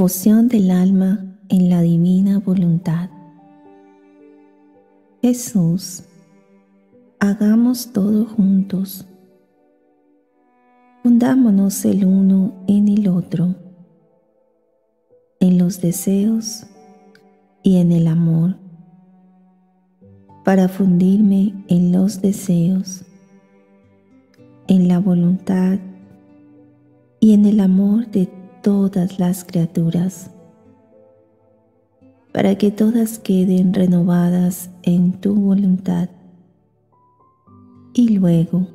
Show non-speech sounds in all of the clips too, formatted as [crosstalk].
fusión del alma en la divina voluntad. Jesús, hagamos todo juntos. Fundámonos el uno en el otro, en los deseos y en el amor, para fundirme en los deseos, en la voluntad y en el amor de todas las criaturas, para que todas queden renovadas en tu voluntad. Y luego,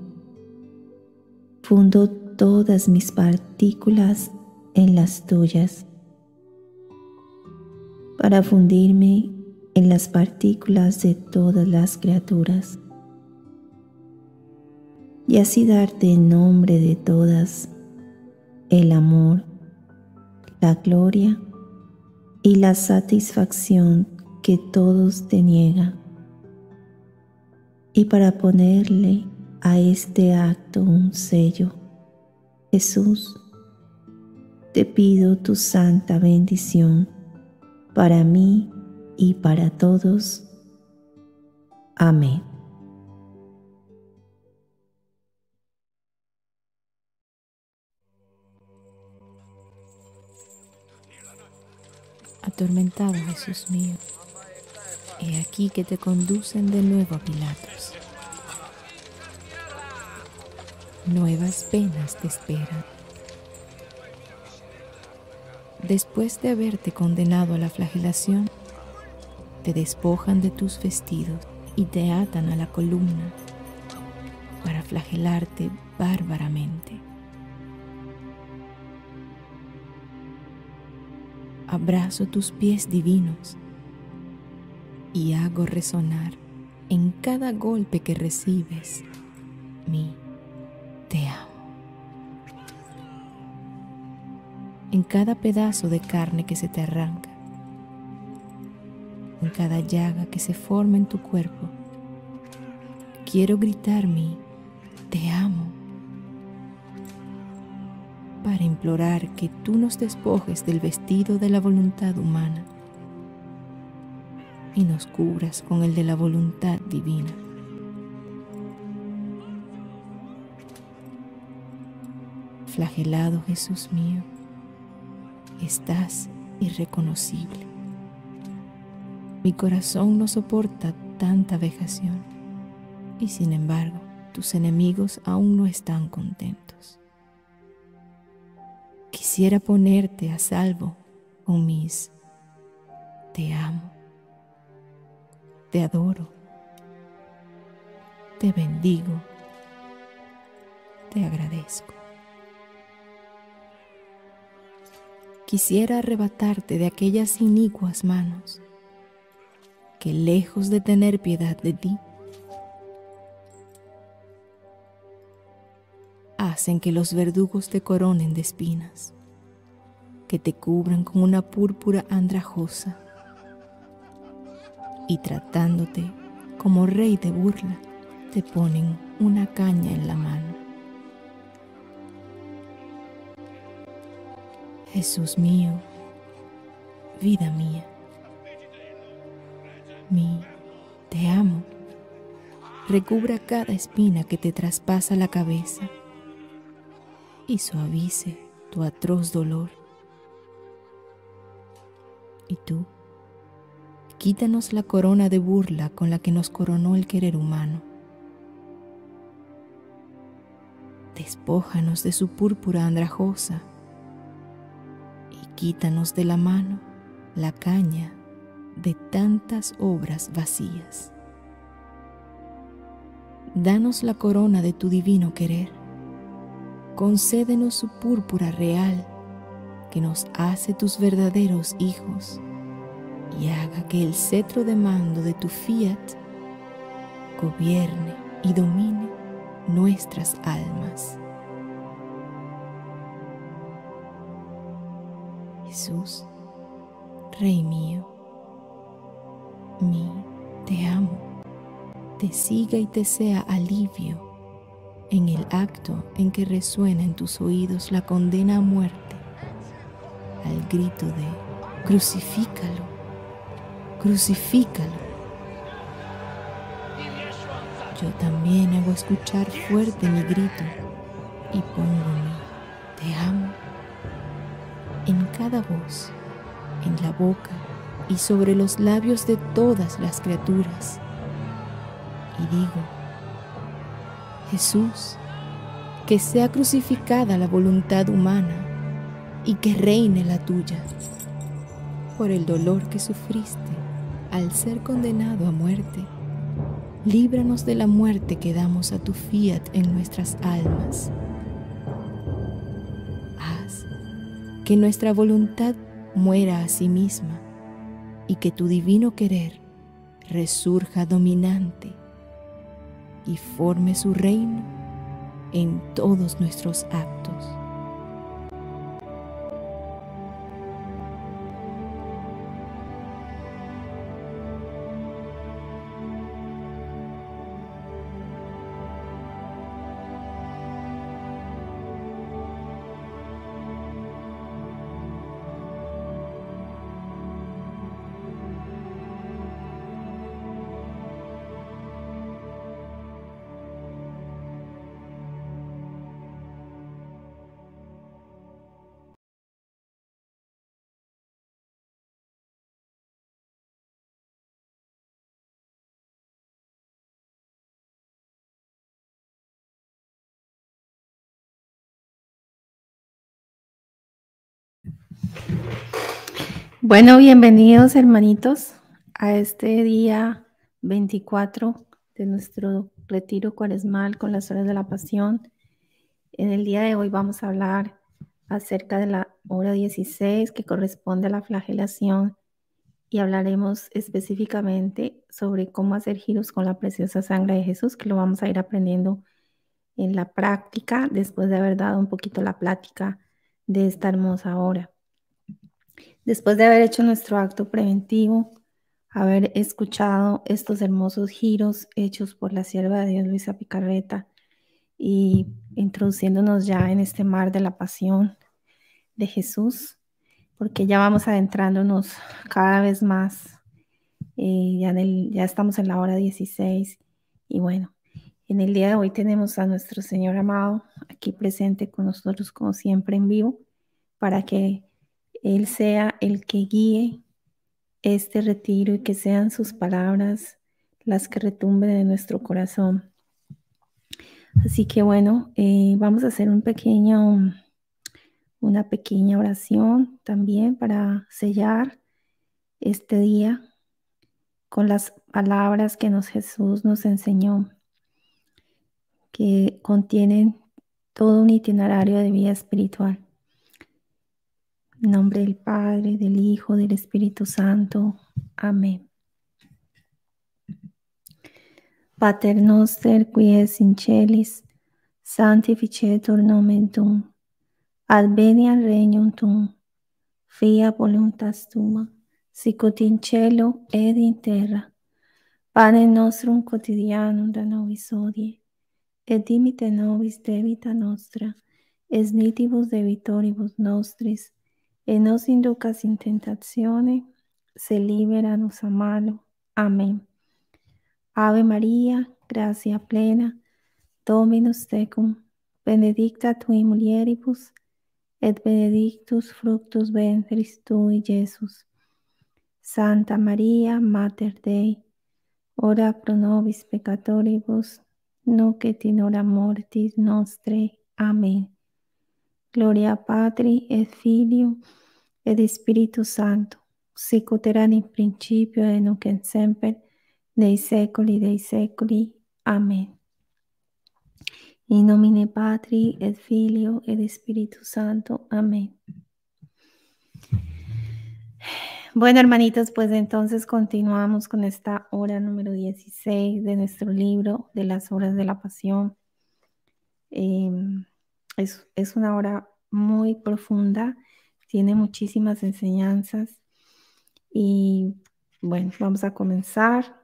fundo todas mis partículas en las tuyas, para fundirme en las partículas de todas las criaturas, y así darte en nombre de todas el amor la gloria y la satisfacción que todos te niegan. Y para ponerle a este acto un sello, Jesús, te pido tu santa bendición para mí y para todos. Amén. atormentado Jesús mío. He aquí que te conducen de nuevo a Pilatos. Nuevas penas te esperan. Después de haberte condenado a la flagelación, te despojan de tus vestidos y te atan a la columna para flagelarte bárbaramente. abrazo tus pies divinos y hago resonar en cada golpe que recibes mi te amo. En cada pedazo de carne que se te arranca, en cada llaga que se forma en tu cuerpo, quiero gritar mi te amo para implorar que tú nos despojes del vestido de la voluntad humana y nos cubras con el de la voluntad divina. Flagelado Jesús mío, estás irreconocible. Mi corazón no soporta tanta vejación y sin embargo tus enemigos aún no están contentos quisiera ponerte a salvo oh mis te amo, te adoro, te bendigo, te agradezco. Quisiera arrebatarte de aquellas inicuas manos que lejos de tener piedad de ti, hacen que los verdugos te coronen de espinas que te cubran con una púrpura andrajosa y tratándote como rey de burla, te ponen una caña en la mano. Jesús mío, vida mía, mi te amo, recubra cada espina que te traspasa la cabeza y suavice tu atroz dolor y tú. Quítanos la corona de burla con la que nos coronó el querer humano. Despójanos de su púrpura andrajosa y quítanos de la mano la caña de tantas obras vacías. Danos la corona de tu divino querer, concédenos su púrpura real que nos hace tus verdaderos hijos y haga que el cetro de mando de tu fiat gobierne y domine nuestras almas. Jesús, Rey mío, mi te amo, te siga y te sea alivio en el acto en que resuena en tus oídos la condena a muerte al grito de, crucifícalo, crucifícalo. Yo también hago escuchar fuerte mi grito y pongo te amo en cada voz, en la boca y sobre los labios de todas las criaturas. Y digo, Jesús, que sea crucificada la voluntad humana y que reine la tuya. Por el dolor que sufriste al ser condenado a muerte, líbranos de la muerte que damos a tu fiat en nuestras almas. Haz que nuestra voluntad muera a sí misma y que tu divino querer resurja dominante y forme su reino en todos nuestros actos. Bueno, bienvenidos hermanitos a este día 24 de nuestro retiro cuaresmal con las horas de la pasión. En el día de hoy vamos a hablar acerca de la hora 16 que corresponde a la flagelación y hablaremos específicamente sobre cómo hacer giros con la preciosa sangre de Jesús, que lo vamos a ir aprendiendo en la práctica después de haber dado un poquito la plática de esta hermosa hora. Después de haber hecho nuestro acto preventivo, haber escuchado estos hermosos giros hechos por la sierva de Dios Luisa Picarreta y introduciéndonos ya en este mar de la pasión de Jesús, porque ya vamos adentrándonos cada vez más, eh, ya, ya estamos en la hora 16 y bueno, en el día de hoy tenemos a nuestro Señor amado aquí presente con nosotros como siempre en vivo para que él sea el que guíe este retiro y que sean sus palabras las que retumben en nuestro corazón. Así que bueno, eh, vamos a hacer un pequeño, una pequeña oración también para sellar este día con las palabras que nos Jesús nos enseñó, que contienen todo un itinerario de vida espiritual nombre del Padre, del Hijo, del Espíritu Santo. Amén. Pater noster qui es in celis, sanctificetur nomen tuum. Adveniat regnum tuum. fia voluntas tua, sicut in cielo ed in terra. Pane nostrum quotidianum da nobis odie, et dimite nobis debita nostra, es nitibus debitoribus nostris, e eh, nos inducas in tentaciones se libera nos malo. Amén. Ave María, gracia plena, Dominus tecum, benedicta tui mulieribus, et benedictus fructus ventris tui, Jesús. Santa María, Mater Dei, ora pro nobis peccatoribus, nunc et mortis nostre. Amén. Gloria a Patri, el Filio, el Espíritu Santo, Se in principio et nunc en semper, Dei secoli dei secoli. Amén. In nomine Patri el Filio el Espíritu Santo. Amén. Bueno, hermanitos, pues entonces continuamos con esta hora número 16 de nuestro libro de las horas de la pasión. Em, es, una obra muy profunda, tiene muchísimas enseñanzas y bueno, vamos a comenzar.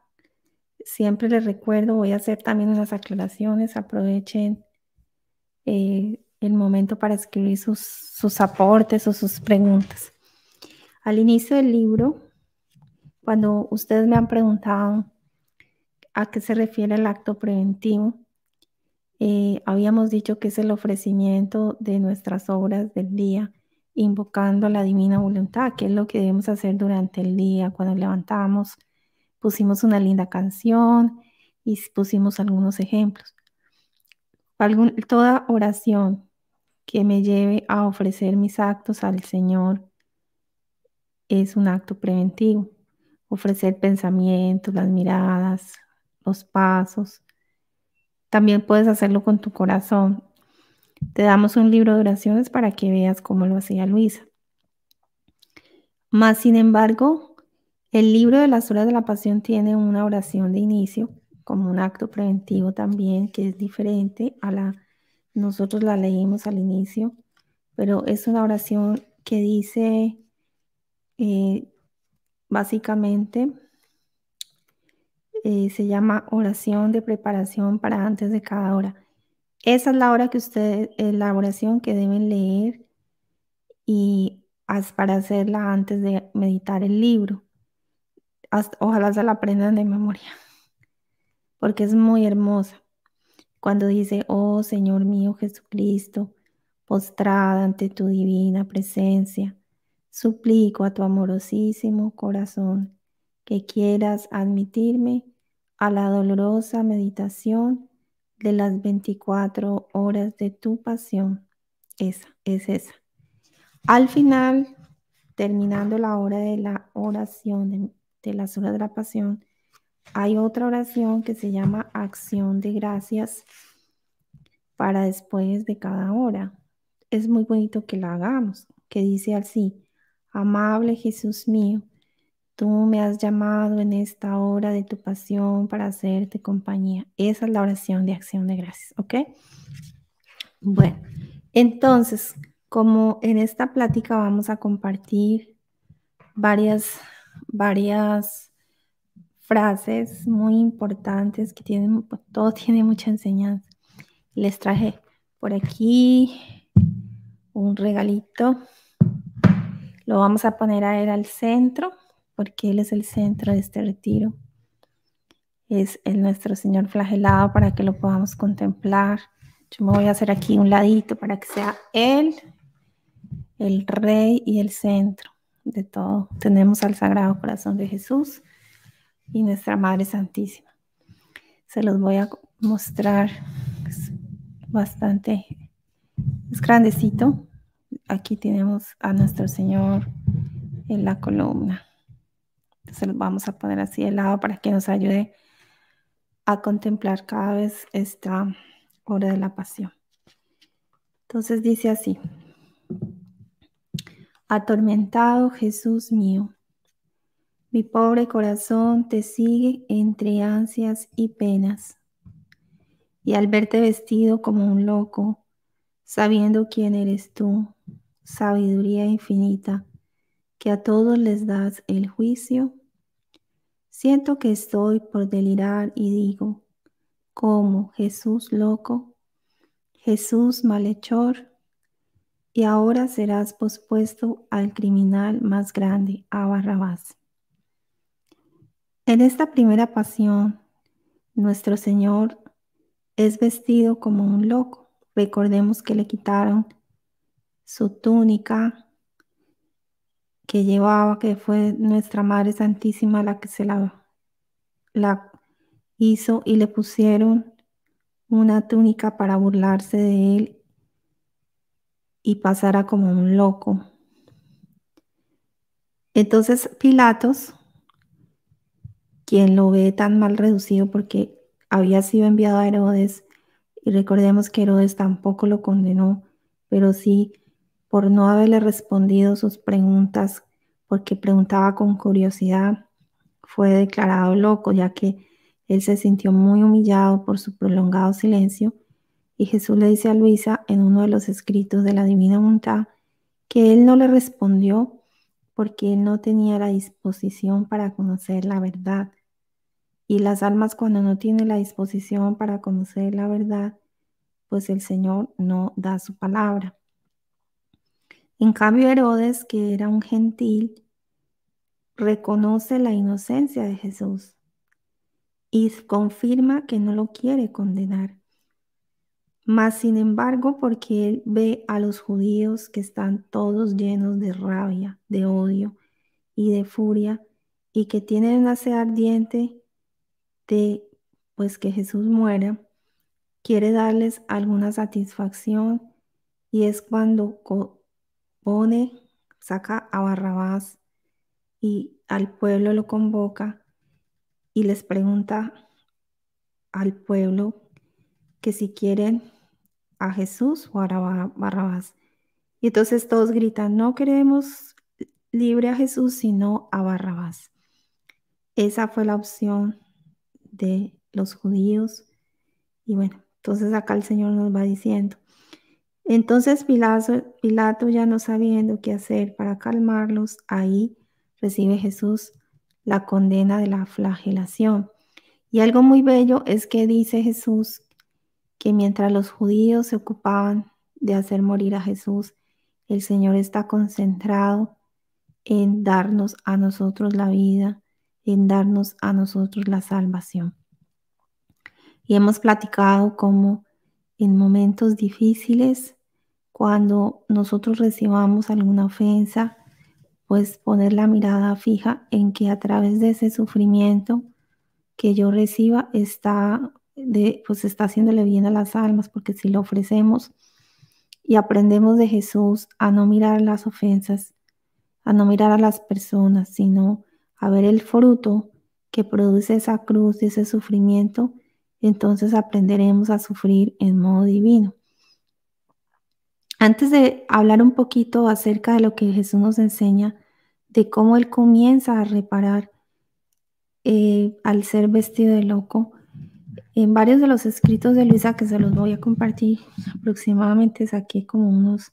Siempre les recuerdo, voy a hacer también unas aclaraciones, aprovechen eh, el momento para escribir sus aportes o sus preguntas. Al inicio del libro, cuando ustedes me han preguntado a qué se refiere el acto preventivo, eh, habíamos dicho que es el ofrecimiento de nuestras obras del día, invocando la divina voluntad, que es lo que debemos hacer durante el día. Cuando levantamos, pusimos una linda canción y pusimos algunos ejemplos. toda oración que me lleve a ofrecer mis actos al Señor es un acto preventivo. Ofrecer pensamientos, las miradas, los pasos, también puedes hacerlo con tu corazón. Te damos un libro de oraciones para que veas cómo lo hacía Luisa. Más sin embargo, el libro de las horas de la pasión tiene una oración de inicio, como un acto preventivo también, que es diferente a la, nosotros la leímos al inicio, pero es una oración que dice eh, básicamente eh, se llama oración de preparación para antes de cada hora. Esa es la hora que ustedes, eh, la oración que deben leer y para hacerla antes de meditar el libro. ojalá se la aprendan de memoria, [laughs] porque es muy hermosa. Cuando dice, oh Señor mío Jesucristo, postrada ante tu divina presencia, suplico a tu amorosísimo corazón que quieras admitirme a la dolorosa meditación de las 24 horas de tu pasión. Esa, es esa. Al final, terminando la hora de la oración, de, las horas de la pasión, hay otra oración que se llama acción de gracias para después de cada hora. Es muy bonito que la hagamos, que dice así, amable Jesús mío, Tú me has llamado en esta hora de tu pasión para hacerte compañía. Esa es la oración de acción de gracias, ¿ok? Bueno, entonces, como en esta plática vamos a compartir varias, varias frases muy importantes que tienen, todo tiene mucha enseñanza. Les traje por aquí un regalito. Lo vamos a poner a ver al centro porque Él es el centro de este retiro. Es el nuestro Señor flagelado para que lo podamos contemplar. Yo me voy a hacer aquí un ladito para que sea Él, el Rey y el centro de todo. Tenemos al Sagrado Corazón de Jesús y nuestra Madre Santísima. Se los voy a mostrar bastante, es grandecito. Aquí tenemos a nuestro Señor en la columna. Entonces los vamos a poner así de lado para que nos ayude a contemplar cada vez esta hora de la pasión. Entonces dice así, atormentado Jesús mío, mi pobre corazón te sigue entre ansias y penas. Y al verte vestido como un loco, sabiendo quién eres tú, sabiduría infinita, que a todos les das el juicio? Siento que estoy por delirar y digo, ¿cómo Jesús loco? Jesús malhechor, y ahora serás pospuesto al criminal más grande, a Barrabás. En esta primera pasión, nuestro Señor es vestido como un loco. Recordemos que le quitaron su túnica, que llevaba, que fue nuestra Madre Santísima la que se la, la hizo y le pusieron una túnica para burlarse de él y pasara como un loco. Entonces Pilatos, quien lo ve tan mal reducido porque había sido enviado a Herodes, y recordemos que Herodes tampoco lo condenó, pero sí por no haberle respondido sus preguntas porque preguntaba con curiosidad, fue declarado loco, ya que él se sintió muy humillado por su prolongado silencio y Jesús le dice a Luisa en uno de los escritos de la Divina Voluntad que él no le respondió porque él no tenía la disposición para conocer la verdad. Y las almas cuando no tienen la disposición para conocer la verdad, pues el Señor no da su palabra. En cambio, Herodes, que era un gentil, reconoce la inocencia de Jesús y confirma que no lo quiere condenar. Mas, sin embargo, porque él ve a los judíos que están todos llenos de rabia, de odio y de furia, y que tienen una sed ardiente de pues que Jesús muera, quiere darles alguna satisfacción y es cuando pone, saca a Barrabás y al pueblo lo convoca y les pregunta al pueblo que si quieren a Jesús o a Barrabás. Y entonces todos gritan, no queremos libre a Jesús, sino a Barrabás. Esa fue la opción de los judíos. Y bueno, entonces acá el Señor nos va diciendo, entonces Pilato, Pilato, ya no sabiendo qué hacer para calmarlos, ahí recibe Jesús la condena de la flagelación. Y algo muy bello es que dice Jesús que mientras los judíos se ocupaban de hacer morir a Jesús, el Señor está concentrado en darnos a nosotros la vida, en darnos a nosotros la salvación. Y hemos platicado cómo en momentos difíciles, cuando nosotros recibamos alguna ofensa, pues poner la mirada fija en que a través de ese sufrimiento que yo reciba está, de, pues está haciéndole bien a las almas, porque si lo ofrecemos y aprendemos de Jesús a no mirar las ofensas, a no mirar a las personas, sino a ver el fruto que produce esa cruz y ese sufrimiento, entonces aprenderemos a sufrir en modo divino. Antes de hablar un poquito acerca de lo que Jesús nos enseña, de cómo Él comienza a reparar eh, al ser vestido de loco, en varios de los escritos de Luisa que se los voy a compartir, aproximadamente saqué como unos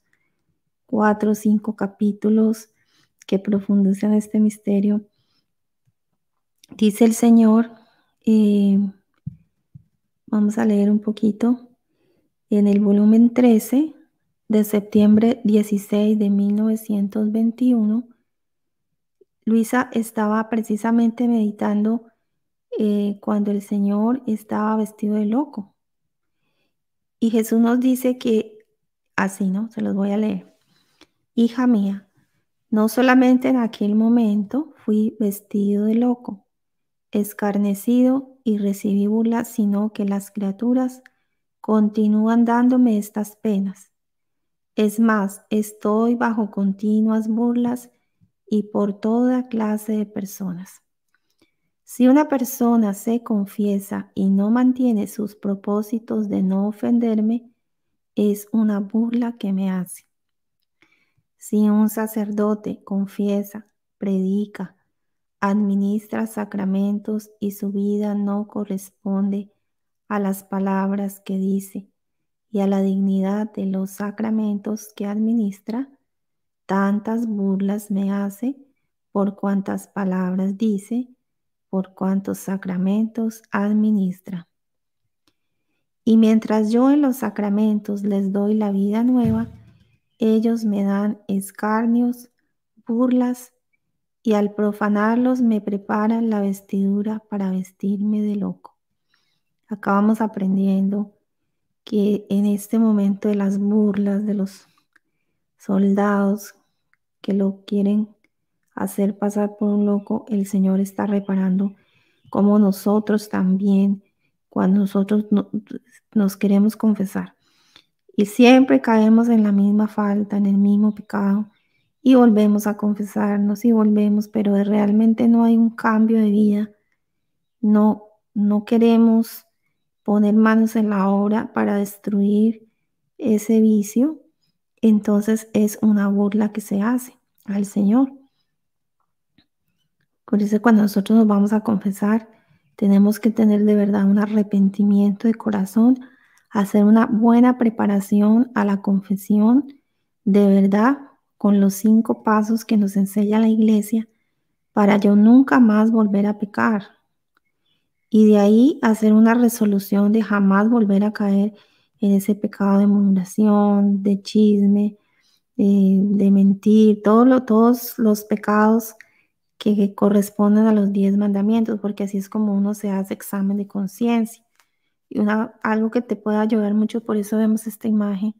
cuatro o cinco capítulos que profundizan este misterio. Dice el Señor, eh, Vamos a leer un poquito en el volumen 13 de septiembre 16 de 1921. Luisa estaba precisamente meditando eh, cuando el Señor estaba vestido de loco. Y Jesús nos dice que, así, ¿no? Se los voy a leer. Hija mía, no solamente en aquel momento fui vestido de loco, escarnecido y recibí burlas, sino que las criaturas continúan dándome estas penas. Es más, estoy bajo continuas burlas y por toda clase de personas. Si una persona se confiesa y no mantiene sus propósitos de no ofenderme, es una burla que me hace. Si un sacerdote confiesa, predica, administra sacramentos y su vida no corresponde a las palabras que dice y a la dignidad de los sacramentos que administra, tantas burlas me hace por cuantas palabras dice, por cuantos sacramentos administra. Y mientras yo en los sacramentos les doy la vida nueva, ellos me dan escarnios, burlas, y al profanarlos me preparan la vestidura para vestirme de loco. Acabamos aprendiendo que en este momento de las burlas de los soldados que lo quieren hacer pasar por un loco, el Señor está reparando como nosotros también cuando nosotros nos queremos confesar. Y siempre caemos en la misma falta, en el mismo pecado y volvemos a confesarnos y volvemos, pero realmente no hay un cambio de vida. No, no queremos poner manos en la obra para destruir ese vicio, entonces es una burla que se hace al Señor. Por eso cuando nosotros nos vamos a confesar, tenemos que tener de verdad un arrepentimiento de corazón, hacer una buena preparación a la confesión de verdad con los cinco pasos que nos enseña la iglesia para yo nunca más volver a pecar. Y de ahí hacer una resolución de jamás volver a caer en ese pecado de murmuración, de chisme, eh, de, mentir, todos los pecados que, corresponden a los diez mandamientos, porque así es como uno se hace examen de conciencia. Y una, algo que te pueda ayudar mucho, por eso vemos esta imagen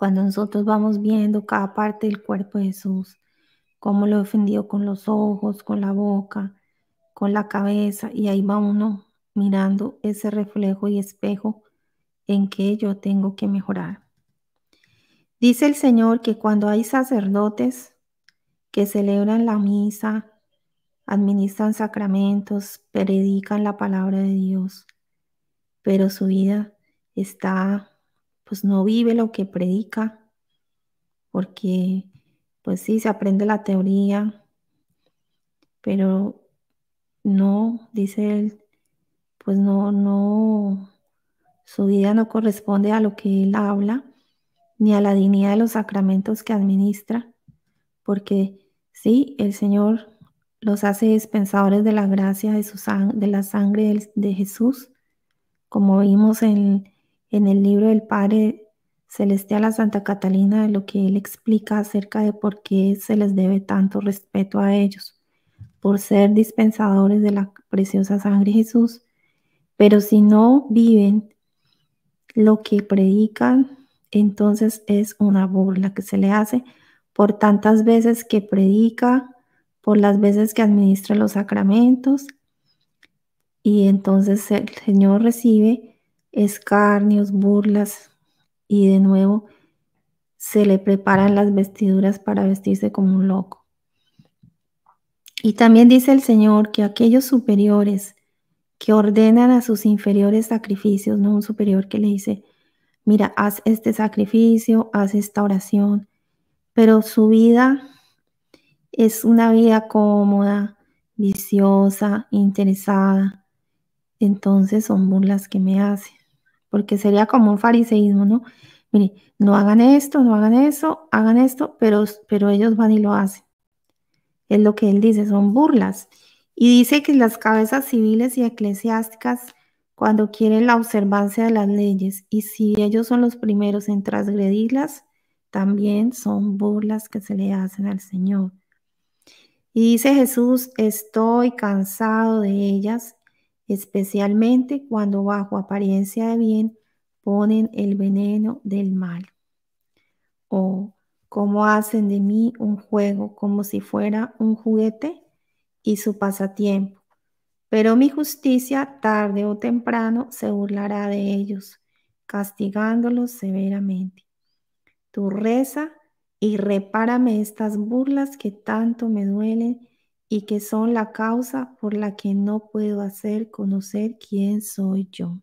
cuando nosotros vamos viendo cada parte del cuerpo de Jesús, cómo lo ofendió con los ojos, con la boca, con la cabeza, y ahí va uno mirando ese reflejo y espejo en que yo tengo que mejorar. Dice el Señor que cuando hay sacerdotes que celebran la misa, administran sacramentos, predican la palabra de Dios, pero su vida está pues no vive lo que predica, porque pues sí, se aprende la teoría, pero no, dice él, pues no, no, su vida no corresponde a lo que él habla, ni a la dignidad de los sacramentos que administra, porque sí, el Señor los hace dispensadores de la gracia de, su de la sangre de, de Jesús, como vimos en en el libro del Padre Celestial a Santa Catalina de lo que él explica acerca de por qué se les debe tanto respeto a ellos, por ser dispensadores de la preciosa sangre de Jesús. Pero si no viven lo que predican, entonces es una burla que se le hace por tantas veces que predica, por las veces que administra los sacramentos. Y entonces el Señor recibe escarnios, burlas y de nuevo se le preparan las vestiduras para vestirse como un loco. Y también dice el Señor que aquellos superiores que ordenan a sus inferiores sacrificios, no un superior que le dice, mira, haz este sacrificio, haz esta oración, pero su vida es una vida cómoda, viciosa, interesada. Entonces son burlas que me hacen porque sería como un fariseísmo, ¿no? Mire, no hagan esto, no hagan eso, hagan esto, pero, pero ellos van y lo hacen. Es lo que él dice, son burlas. Y dice que las cabezas civiles y eclesiásticas, cuando quieren la observancia de las leyes, y si ellos son los primeros en transgredirlas, también son burlas que se le hacen al Señor. Y dice Jesús, estoy cansado de ellas especialmente cuando bajo apariencia de bien ponen el veneno del mal. O cómo hacen de mí un juego como si fuera un juguete y su pasatiempo. Pero mi justicia tarde o temprano se burlará de ellos, castigándolos severamente. Tú reza y repárame estas burlas que tanto me duelen y que son la causa por la que no puedo hacer conocer quién soy yo.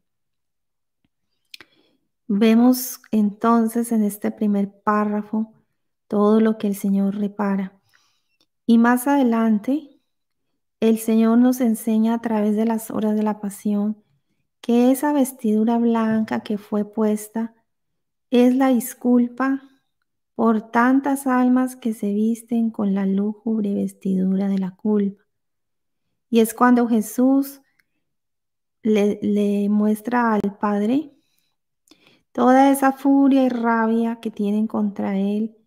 Vemos entonces en este primer párrafo todo lo que el Señor repara. Y más adelante, el Señor nos enseña a través de las horas de la pasión que esa vestidura blanca que fue puesta es la disculpa por tantas almas que se visten con la lúgubre vestidura de la culpa. Y es cuando Jesús le, le, muestra al Padre toda esa furia y rabia que tienen contra Él,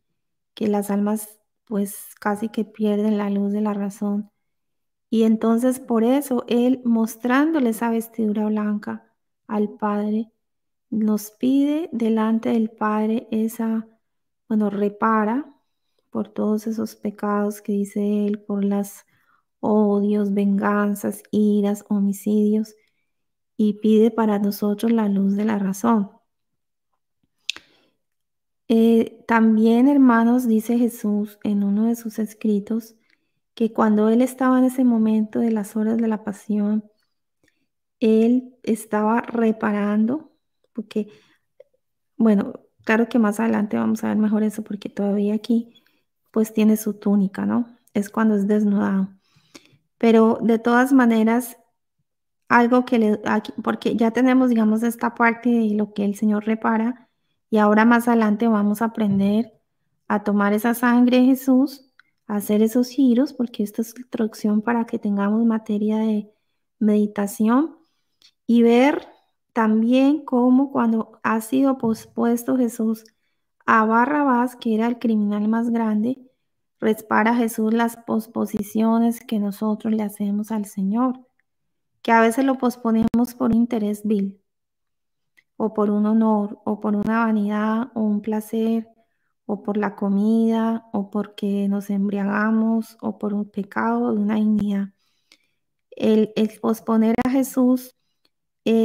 que las almas pues casi que pierden la luz de la razón. Y entonces por eso Él mostrándole esa vestidura blanca al Padre, nos pide delante del Padre esa bueno, repara por todos esos pecados que dice él, por las odios, venganzas, iras, homicidios, y pide para nosotros la luz de la razón. Eh, también, hermanos, dice Jesús en uno de sus escritos, que cuando él estaba en ese momento de las horas de la pasión, él estaba reparando, porque, bueno, Claro que más adelante vamos a ver mejor eso porque todavía aquí pues tiene su túnica, ¿no? Es cuando es desnudado. Pero de todas maneras, algo que le, porque ya tenemos, digamos, esta parte de lo que el Señor repara y ahora más adelante vamos a aprender a tomar esa sangre de Jesús, a hacer esos giros, porque esta es la introducción para que tengamos materia de meditación y ver también como cuando ha sido pospuesto Jesús a Barrabás, que era el criminal más grande, respara Jesús las posposiciones que nosotros le hacemos al Señor, que a veces lo posponemos por interés vil, o por un honor, o por una vanidad, o un placer, o por la comida, o porque nos embriagamos, o por un pecado de una dignidad. El, el posponer a Jesús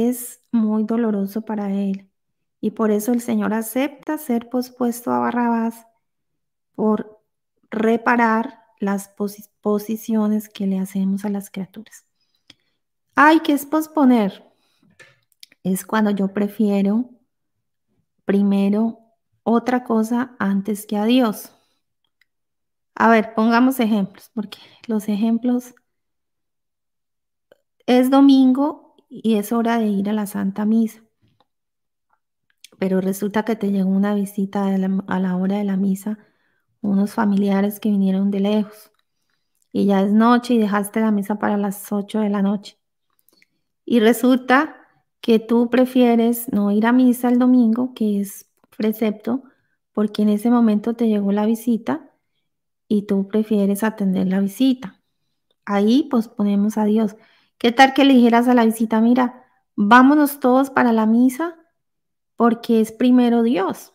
es muy doloroso para él. Y por eso el Señor acepta ser pospuesto a Barrabás por reparar las posiciones que le hacemos a las criaturas. Hay ¿qué es posponer? Es cuando yo prefiero primero otra cosa antes que a Dios. A ver, pongamos ejemplos, porque los ejemplos es domingo y es hora de ir a la Santa Misa. Pero resulta que te llegó una visita a la, hora de la misa, unos familiares que vinieron de lejos. Y ya es noche y dejaste la misa para las 8 de la noche. Y resulta que tú prefieres no ir a misa el domingo, que es precepto, porque en ese momento te llegó la visita y tú prefieres atender la visita. Ahí pues ponemos a Dios. ¿Qué tal que le dijeras a la visita, mira, vámonos todos para la misa porque es primero Dios?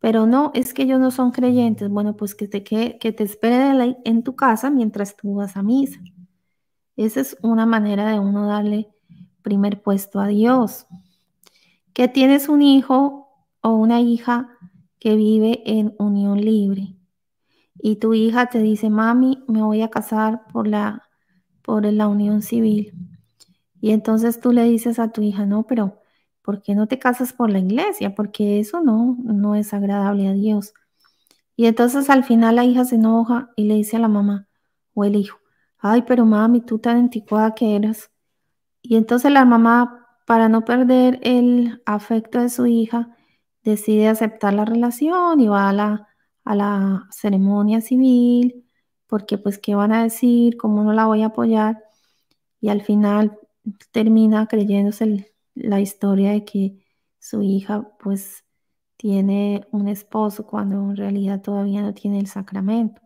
Pero no, es que ellos no son creyentes. Bueno, pues que te, que, te espere en tu casa mientras tú vas a misa. Esa es una manera de uno darle primer puesto a Dios. ¿Qué tienes un hijo o una hija que vive en unión libre y tu hija te dice, mami, me voy a casar por la por la unión civil. Y entonces tú le dices a tu hija, no, pero ¿por qué no te casas por la iglesia? Porque eso no, no es agradable a Dios. Y entonces al final la hija se enoja y le dice a la mamá o el hijo, ay, pero mami, tú tan anticuada que eras. Y entonces la mamá, para no perder el afecto de su hija, decide aceptar la relación y va a la, a la ceremonia civil porque pues qué van a decir, cómo no la voy a apoyar y al final termina creyéndose la historia de que su hija pues tiene un esposo cuando en realidad todavía no tiene el sacramento.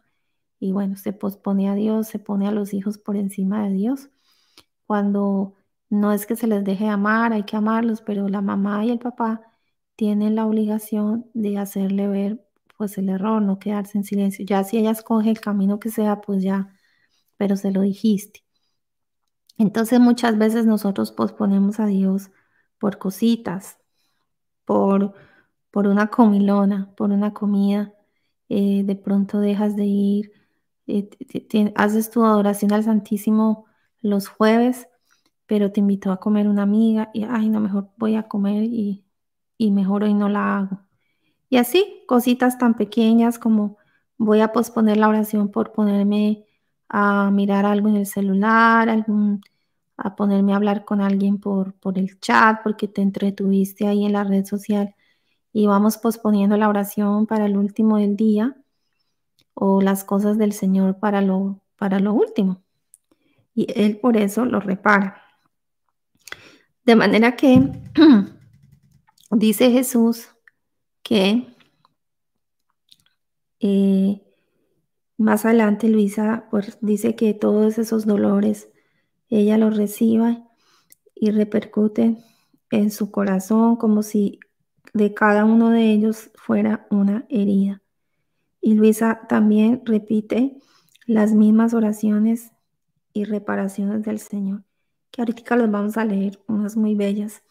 Y bueno, se pospone a Dios, se pone a los hijos por encima de Dios. Cuando no es que se les deje amar, hay que amarlos, pero la mamá y el papá tienen la obligación de hacerle ver pues el error, no quedarse en silencio. Ya si ella escoge el camino que sea, pues ya, pero se lo dijiste. Entonces muchas veces nosotros posponemos a Dios por cositas, por, por una comilona, por una comida. Eh, de pronto dejas de ir, eh, haces tu adoración al Santísimo los jueves, pero te invitó a comer una amiga y, ay, no, mejor voy a comer y, y mejor hoy no la hago. Y así, cositas tan pequeñas como voy a posponer la oración por ponerme a mirar algo en el celular, a ponerme a hablar con alguien por, por el chat, porque te entretuviste ahí en la red social y vamos posponiendo la oración para el último del día o las cosas del Señor para lo, para lo último. Y Él por eso lo repara. De manera que [clears throat] dice Jesús que eh, más adelante Luisa pues, dice que todos esos dolores ella los reciba y repercute en su corazón como si de cada uno de ellos fuera una herida. Y Luisa también repite las mismas oraciones y reparaciones del Señor, que ahorita los vamos a leer, unas muy bellas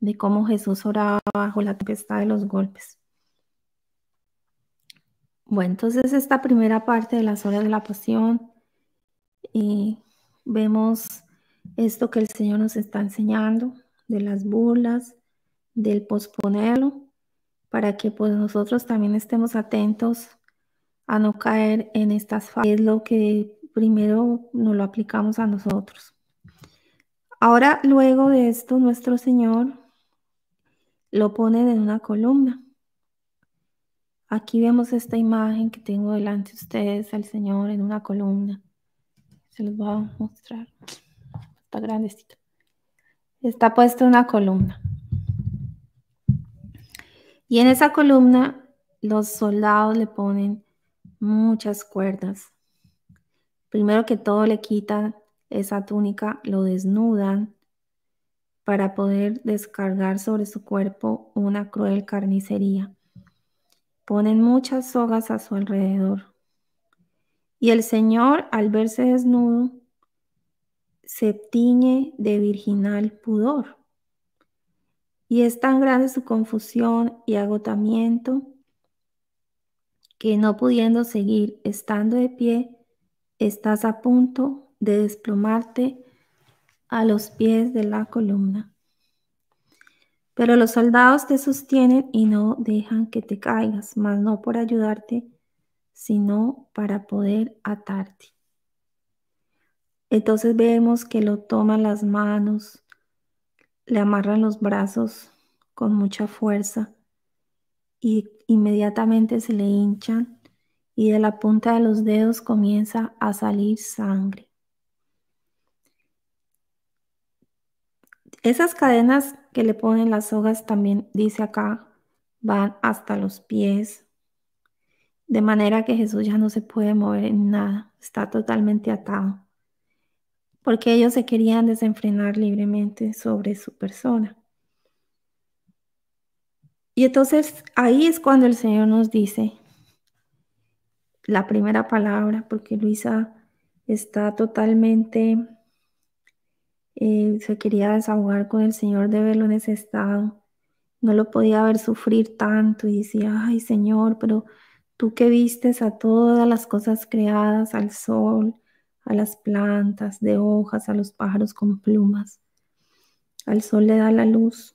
de cómo Jesús oraba bajo la tempestad de los golpes. Bueno, entonces esta primera parte de las horas de la pasión, y vemos esto que el Señor nos está enseñando, de las burlas, del posponerlo, para que pues nosotros también estemos atentos a no caer en estas fallas. Es lo que primero nos lo aplicamos a nosotros. Ahora, luego de esto, nuestro Señor lo ponen en una columna. Aquí vemos esta imagen que tengo delante de ustedes al Señor en una columna. Se los voy a mostrar. Está grandecito. Está puesta una columna. Y en esa columna los soldados le ponen muchas cuerdas. Primero que todo le quitan esa túnica, lo desnudan, para poder descargar sobre su cuerpo una cruel carnicería. Ponen muchas sogas a su alrededor. Y el Señor, al verse desnudo, se tiñe de virginal pudor. Y es tan grande su confusión y agotamiento que no pudiendo seguir estando de pie, estás a punto de desplomarte a los pies de la columna. Pero los soldados te sostienen y no dejan que te caigas, Más no por ayudarte, sino para poder atarte. Entonces vemos que lo toman las manos, le amarran los brazos con mucha fuerza y inmediatamente se le hinchan y de la punta de los dedos comienza a salir sangre. Esas cadenas que le ponen las sogas también, dice acá, van hasta los pies, de manera que Jesús ya no se puede mover en nada, está totalmente atado, porque ellos se querían desenfrenar libremente sobre su persona. Y entonces ahí es cuando el Señor nos dice la primera palabra, porque Luisa está totalmente eh, se quería desahogar con el Señor de verlo en ese estado. No lo podía ver sufrir tanto y decía, ay Señor, pero tú que vistes a todas las cosas creadas, al sol, a las plantas de hojas, a los pájaros con plumas. Al sol le da la luz.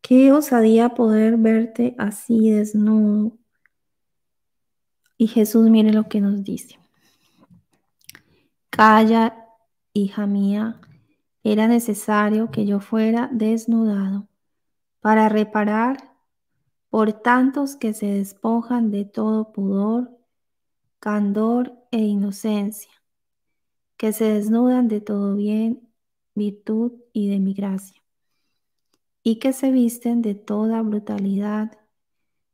Qué osadía poder verte así desnudo. Y Jesús mire lo que nos dice. Calla, hija mía, era necesario que yo fuera desnudado para reparar por tantos que se despojan de todo pudor, candor e inocencia, que se desnudan de todo bien, virtud y de mi gracia, y que se visten de toda brutalidad,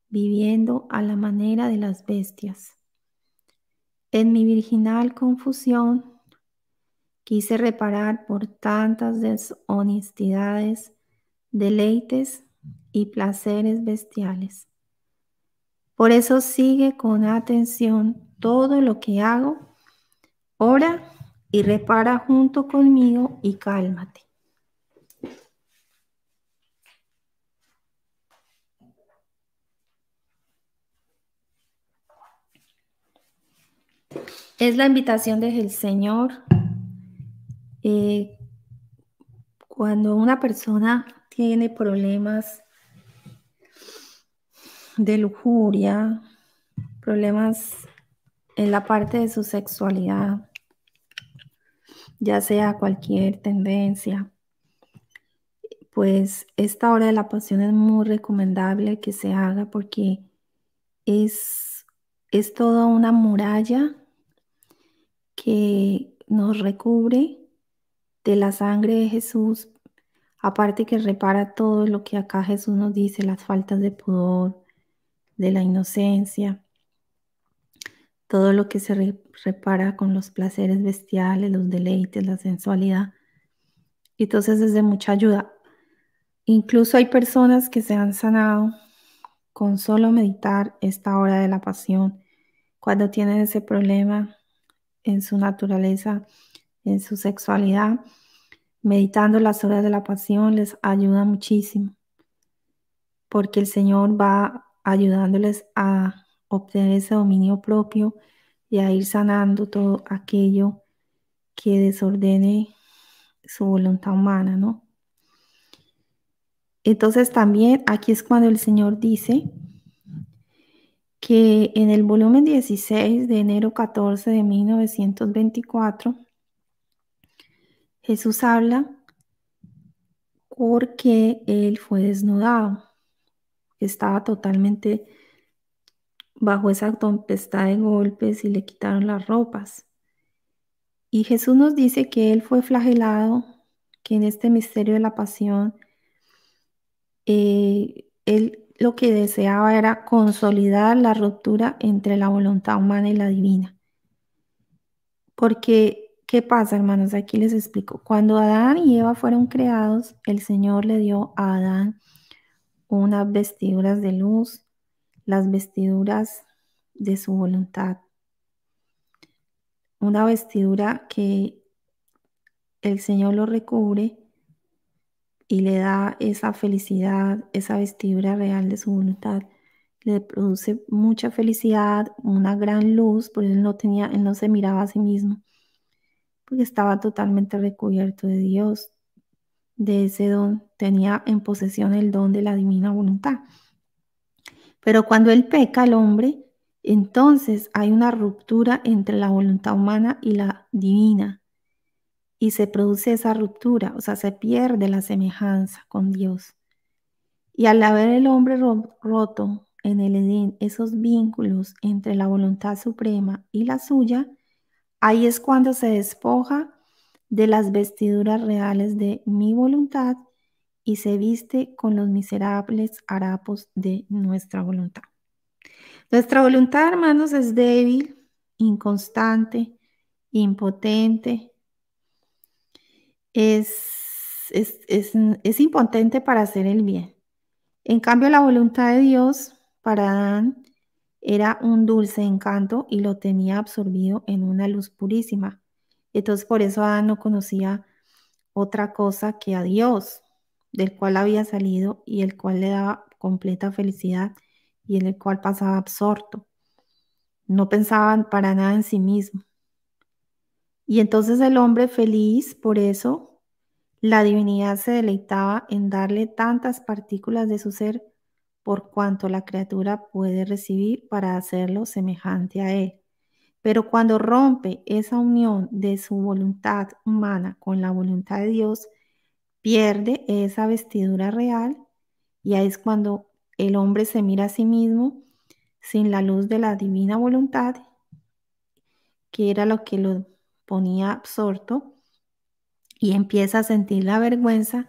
viviendo a la manera de las bestias. En mi virginal confusión Quise reparar por tantas deshonestidades, deleites y placeres bestiales. Por eso sigue con atención todo lo que hago, ora y repara junto conmigo y cálmate. Es la invitación del Señor eh, cuando una persona tiene problemas de lujuria, problemas en la parte de su sexualidad, ya sea cualquier tendencia, pues esta hora de la pasión es muy recomendable que se haga porque es, es toda una muralla que nos recubre de la sangre de Jesús, aparte que repara todo lo que acá Jesús nos dice, las faltas de pudor, de la inocencia, todo lo que se repara con los placeres bestiales, los deleites, la sensualidad. Entonces es de mucha ayuda. Incluso hay personas que se han sanado con solo meditar esta hora de la pasión, cuando tienen ese problema en su naturaleza, en su sexualidad meditando las horas de la pasión les ayuda muchísimo, porque el Señor va ayudándoles a obtener ese dominio propio y a ir sanando todo aquello que desordene su voluntad humana, ¿no? Entonces también aquí es cuando el Señor dice que en el volumen 16 de enero 14 de 1924, Jesús habla porque él fue desnudado, estaba totalmente bajo esa tempestad de golpes y le quitaron las ropas. Y Jesús nos dice que él fue flagelado, que en este misterio de la pasión, eh, él lo que deseaba era consolidar la ruptura entre la voluntad humana y la divina. Porque ¿Qué pasa, hermanos? Aquí les explico. Cuando Adán y Eva fueron creados, el Señor le dio a Adán unas vestiduras de luz, las vestiduras de su voluntad. Una vestidura que el Señor lo recubre y le da esa felicidad, esa vestidura real de su voluntad. Le produce mucha felicidad, una gran luz, porque él no tenía, él no se miraba a sí mismo porque estaba totalmente recubierto de Dios, de ese don, tenía en posesión el don de la divina voluntad. Pero cuando él peca al hombre, entonces hay una ruptura entre la voluntad humana y la divina. Y se produce esa ruptura, o sea, se pierde la semejanza con Dios. Y al haber el hombre roto en el Edén esos vínculos entre la voluntad suprema y la suya, Ahí es cuando se despoja de las vestiduras reales de mi voluntad y se viste con los miserables harapos de nuestra voluntad. Nuestra voluntad, hermanos, es débil, inconstante, impotente. Es, es, es, es impotente para hacer el bien. En cambio, la voluntad de Dios para Adán era un dulce encanto y lo tenía absorbido en una luz purísima. Entonces por eso Adán no conocía otra cosa que a Dios, del cual había salido y el cual le daba completa felicidad y en el cual pasaba absorto. No pensaba para nada en sí mismo. Y entonces el hombre feliz, por eso, la divinidad se deleitaba en darle tantas partículas de su ser por cuanto la criatura puede recibir para hacerlo semejante a Él. Pero cuando rompe esa unión de su voluntad humana con la voluntad de Dios, pierde esa vestidura real y ahí es cuando el hombre se mira a sí mismo sin la luz de la divina voluntad, que era lo que lo ponía absorto, y empieza a sentir la vergüenza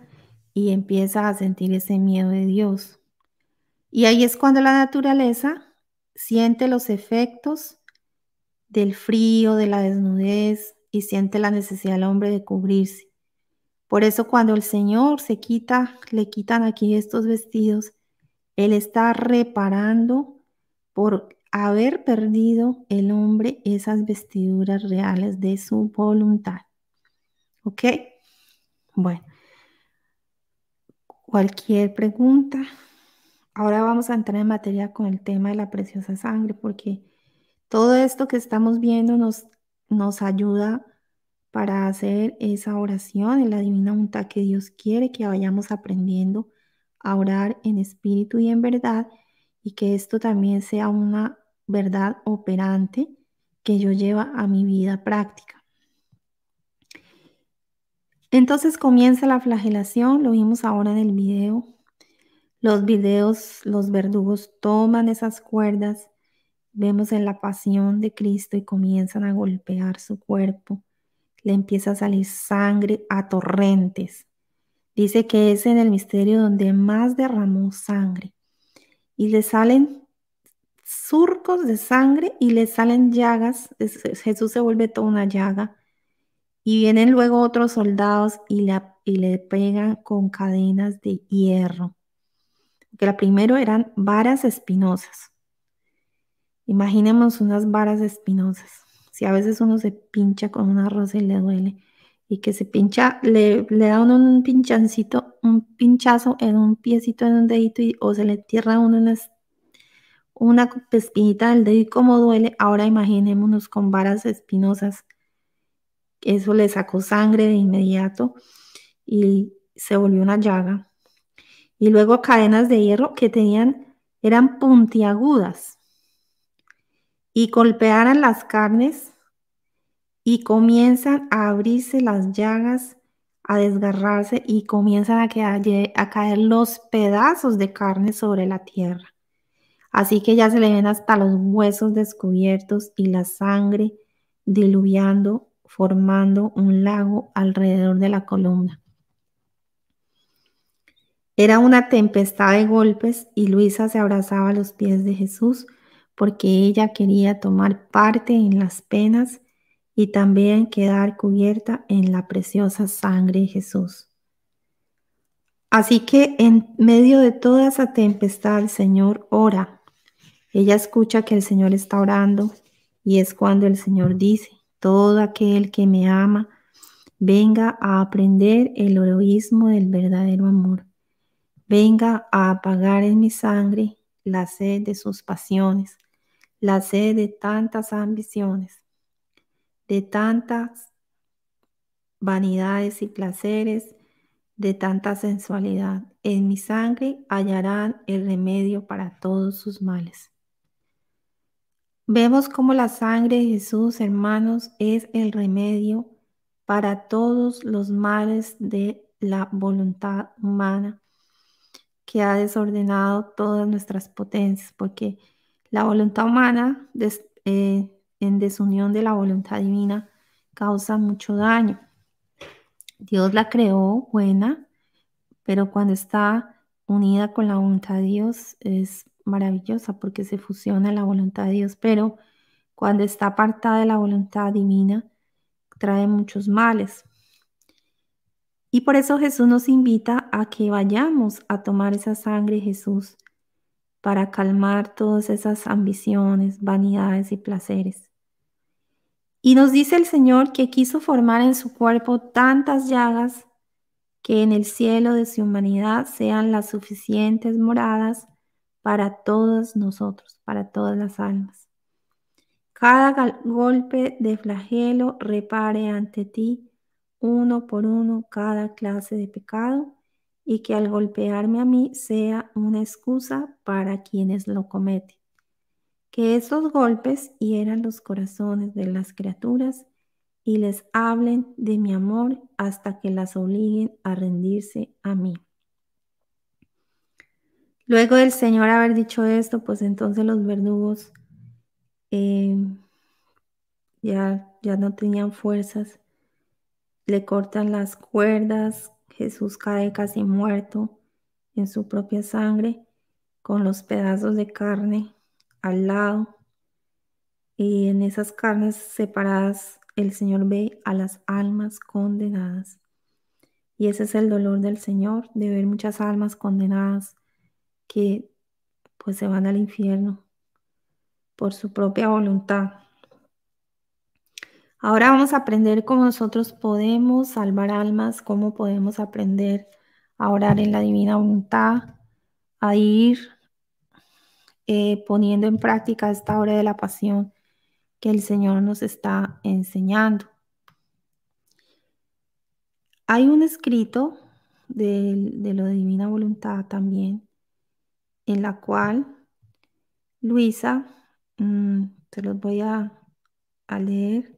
y empieza a sentir ese miedo de Dios. Y ahí es cuando la naturaleza siente los efectos del frío, de la desnudez y siente la necesidad del hombre de cubrirse. Por eso cuando el Señor se quita, le quitan aquí estos vestidos, Él está reparando por haber perdido el hombre esas vestiduras reales de su voluntad. ¿Ok? Bueno. Cualquier pregunta ahora vamos a entrar en materia con el tema de la preciosa sangre, porque todo esto que estamos viendo nos, nos ayuda para hacer esa oración en la divina voluntad que Dios quiere que vayamos aprendiendo a orar en espíritu y en verdad y que esto también sea una verdad operante que yo lleva a mi vida práctica. Entonces comienza la flagelación, lo vimos ahora en el video los videos, los verdugos toman esas cuerdas, vemos en la pasión de Cristo y comienzan a golpear su cuerpo. Le empieza a salir sangre a torrentes. Dice que es en el misterio donde más derramó sangre. Y le salen surcos de sangre y le salen llagas. Jesús se vuelve toda una llaga. Y vienen luego otros soldados y, y le pegan con cadenas de hierro que la primero eran varas espinosas. Imaginemos unas varas espinosas. Si a veces uno se pincha con una rosa y le duele y que se pincha, le, da uno un pinchancito, un pinchazo en un piecito, en un dedito o se le tierra uno una, una espinita del dedito y cómo duele. Ahora imaginémonos con varas espinosas. Eso le sacó sangre de inmediato y se volvió una llaga y luego cadenas de hierro que tenían, eran puntiagudas, y golpearan las carnes y comienzan a abrirse las llagas, a desgarrarse y comienzan a, caer, a caer los pedazos de carne sobre la tierra. Así que ya se le ven hasta los huesos descubiertos y la sangre diluviando, formando un lago alrededor de la columna. Era una tempestad de golpes y Luisa se abrazaba a los pies de Jesús porque ella quería tomar parte en las penas y también quedar cubierta en la preciosa sangre de Jesús. Así que en medio de toda esa tempestad el Señor ora. Ella escucha que el Señor está orando y es cuando el Señor dice, todo aquel que me ama, venga a aprender el heroísmo del verdadero amor venga a apagar en mi sangre la sed de sus pasiones, la sed de tantas ambiciones, de tantas vanidades y placeres, de tanta sensualidad. En mi sangre hallarán el remedio para todos sus males. Vemos cómo la sangre de Jesús, hermanos, es el remedio para todos los males de la voluntad humana que ha desordenado todas nuestras potencias, porque la voluntad humana eh, en desunión de la voluntad divina causa mucho daño. Dios la creó buena, pero cuando está unida con la voluntad de Dios es maravillosa porque se fusiona la voluntad de Dios, pero cuando está apartada de la voluntad divina trae muchos males. Y por eso Jesús nos invita a que vayamos a tomar esa sangre, Jesús, para calmar todas esas ambiciones, vanidades y placeres. Y nos dice el Señor que quiso formar en su cuerpo tantas llagas que en el cielo de su humanidad sean las suficientes moradas para todos nosotros, para todas las almas. Cada golpe de flagelo repare ante ti uno por uno cada clase de pecado y que al golpearme a mí sea una excusa para quienes lo cometen. Que esos golpes hieran los corazones de las criaturas y les hablen de mi amor hasta que las obliguen a rendirse a mí. Luego del Señor haber dicho esto, pues entonces los verdugos eh, ya, ya no tenían fuerzas le cortan las cuerdas, Jesús cae casi muerto en su propia sangre, con los pedazos de carne al lado. Y en esas carnes separadas, el Señor ve a las almas condenadas. Y ese es el dolor del Señor, de ver muchas almas condenadas que pues se van al infierno por su propia voluntad. Ahora vamos a aprender cómo nosotros podemos salvar almas, cómo podemos aprender a orar en la divina voluntad, a ir eh, poniendo en práctica esta hora de la pasión que el Señor nos está enseñando. Hay un escrito de, la lo divina voluntad también, en la cual Luisa, te mm, se los voy a leer,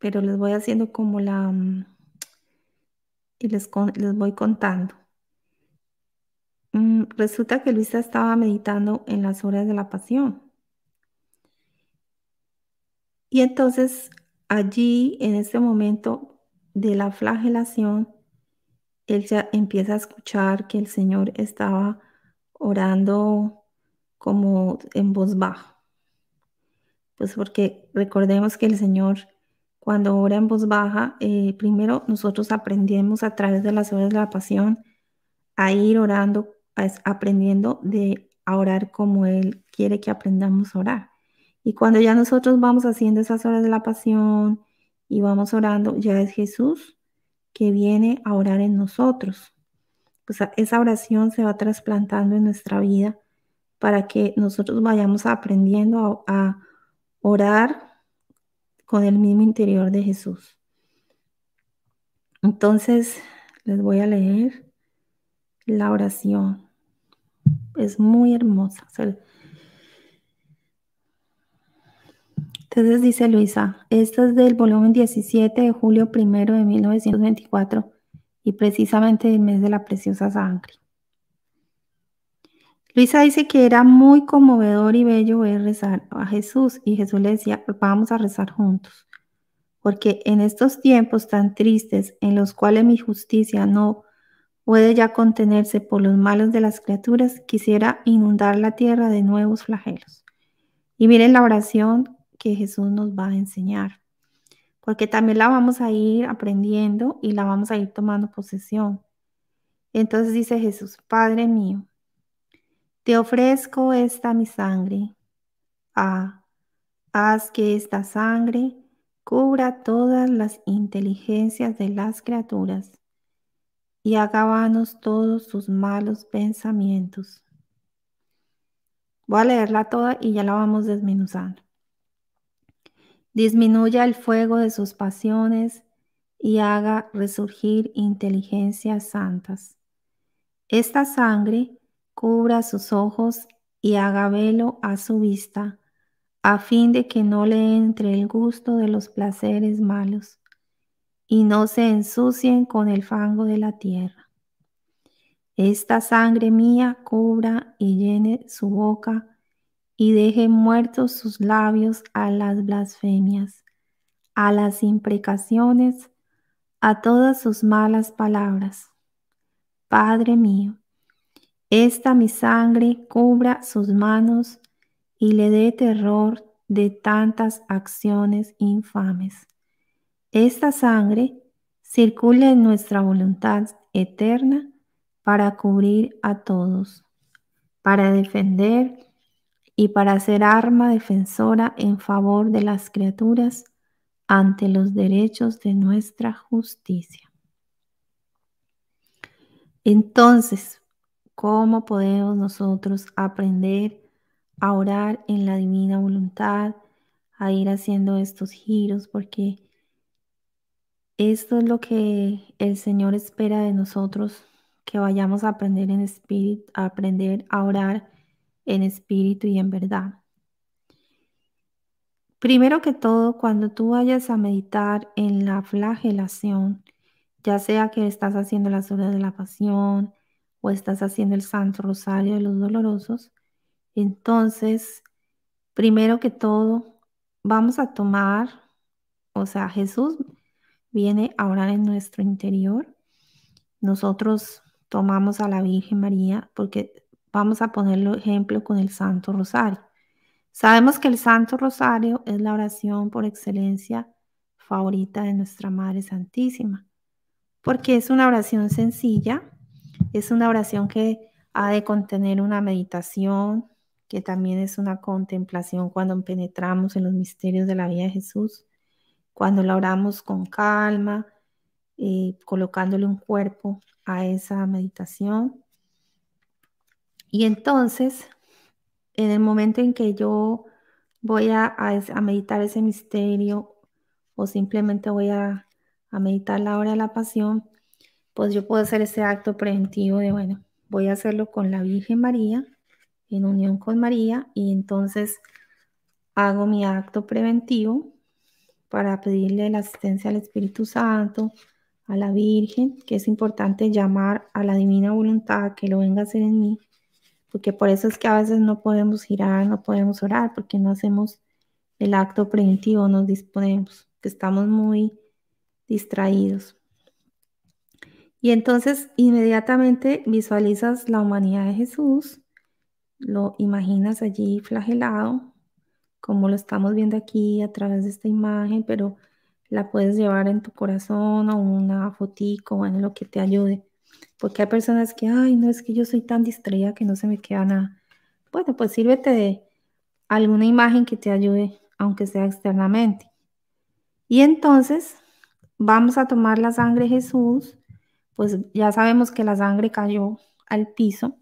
pero les voy haciendo como la... Mm, y les, voy contando. Mm, resulta que Luisa estaba meditando en las horas de la pasión. Y entonces allí, en ese momento de la flagelación, él ya empieza a escuchar que el Señor estaba orando como en voz baja. Pues porque recordemos que el Señor cuando ora en voz baja, eh, primero nosotros aprendemos a través de las horas de la pasión a ir orando, aprendiendo de a orar como Él quiere que aprendamos a orar. Y cuando ya nosotros vamos haciendo esas horas de la pasión y vamos orando, ya es Jesús que viene a orar en nosotros. Pues esa oración se va trasplantando en nuestra vida para que nosotros vayamos aprendiendo a orar con el mismo interior de Jesús. Entonces, les voy a leer la oración. Es muy hermosa. Entonces dice Luisa, esta es del volumen 17 de julio primero de 1924 y precisamente el mes de la preciosa sangre. Luisa dice que era muy conmovedor y bello ver rezar a Jesús y Jesús le decía, vamos a rezar juntos, porque en estos tiempos tan tristes en los cuales mi justicia no puede ya contenerse por los malos de las criaturas, quisiera inundar la tierra de nuevos flagelos. Y miren la oración que Jesús nos va a enseñar, porque también la vamos a ir aprendiendo y la vamos a ir tomando posesión. Entonces dice Jesús, Padre mío, ofrezco esta mi sangre. A. Ah, haz que esta sangre cubra todas las inteligencias de las criaturas y vanos todos sus malos pensamientos. Voy a leerla toda y ya la vamos desmenuzando. Disminuya el fuego de sus pasiones y haga resurgir inteligencias santas. Esta sangre cubra sus ojos y haga velo a su vista, a fin de que no le entre el gusto de los placeres malos y no se ensucien con el fango de la tierra. Esta sangre mía cubra y llene su boca y deje muertos sus labios a las blasfemias, a las imprecaciones, a todas sus malas palabras. Padre mío, esta mi sangre cubra sus manos y le dé terror de tantas acciones infames. Esta sangre circula en nuestra voluntad eterna para cubrir a todos, para defender y para ser arma defensora en favor de las criaturas ante los derechos de nuestra justicia. Entonces, ¿Cómo podemos nosotros aprender a orar en la divina voluntad, a ir haciendo estos giros? Porque esto es lo que el Señor espera de nosotros, que vayamos a aprender en espíritu, a aprender a orar en espíritu y en verdad. Primero que todo, cuando tú vayas a meditar en la flagelación, ya sea que estás haciendo las horas de la pasión, o estás haciendo el Santo Rosario de los Dolorosos, entonces, primero que todo, vamos a tomar, o sea, Jesús viene a orar en nuestro interior. Nosotros tomamos a la Virgen María porque vamos a ponerlo ejemplo con el Santo Rosario. Sabemos que el Santo Rosario es la oración por excelencia favorita de nuestra Madre Santísima, porque es una oración sencilla, es una oración que ha de contener una meditación, que también es una contemplación cuando penetramos en los misterios de la vida de Jesús, cuando la oramos con calma, eh, colocándole un cuerpo a esa meditación. Y entonces, en el momento en que yo voy a, meditar ese misterio o simplemente voy a, a meditar la hora de la pasión, pues yo puedo hacer ese acto preventivo de, bueno, voy a hacerlo con la Virgen María, en unión con María, y entonces hago mi acto preventivo para pedirle la asistencia al Espíritu Santo, a la Virgen, que es importante llamar a la divina voluntad que lo venga a hacer en mí, porque por eso es que a veces no podemos girar, no podemos orar, porque no hacemos el acto preventivo, nos disponemos, que estamos muy distraídos. Y entonces inmediatamente visualizas la humanidad de Jesús, lo imaginas allí flagelado, como lo estamos viendo aquí a través de esta imagen, pero la puedes llevar en tu corazón o una fotico, en lo que te ayude. Porque hay personas que, ay, no es que yo soy tan distraída que no se me queda nada. Bueno, pues sírvete de alguna imagen que te ayude, aunque sea externamente. Y entonces vamos a tomar la sangre de Jesús pues ya sabemos que la sangre cayó al piso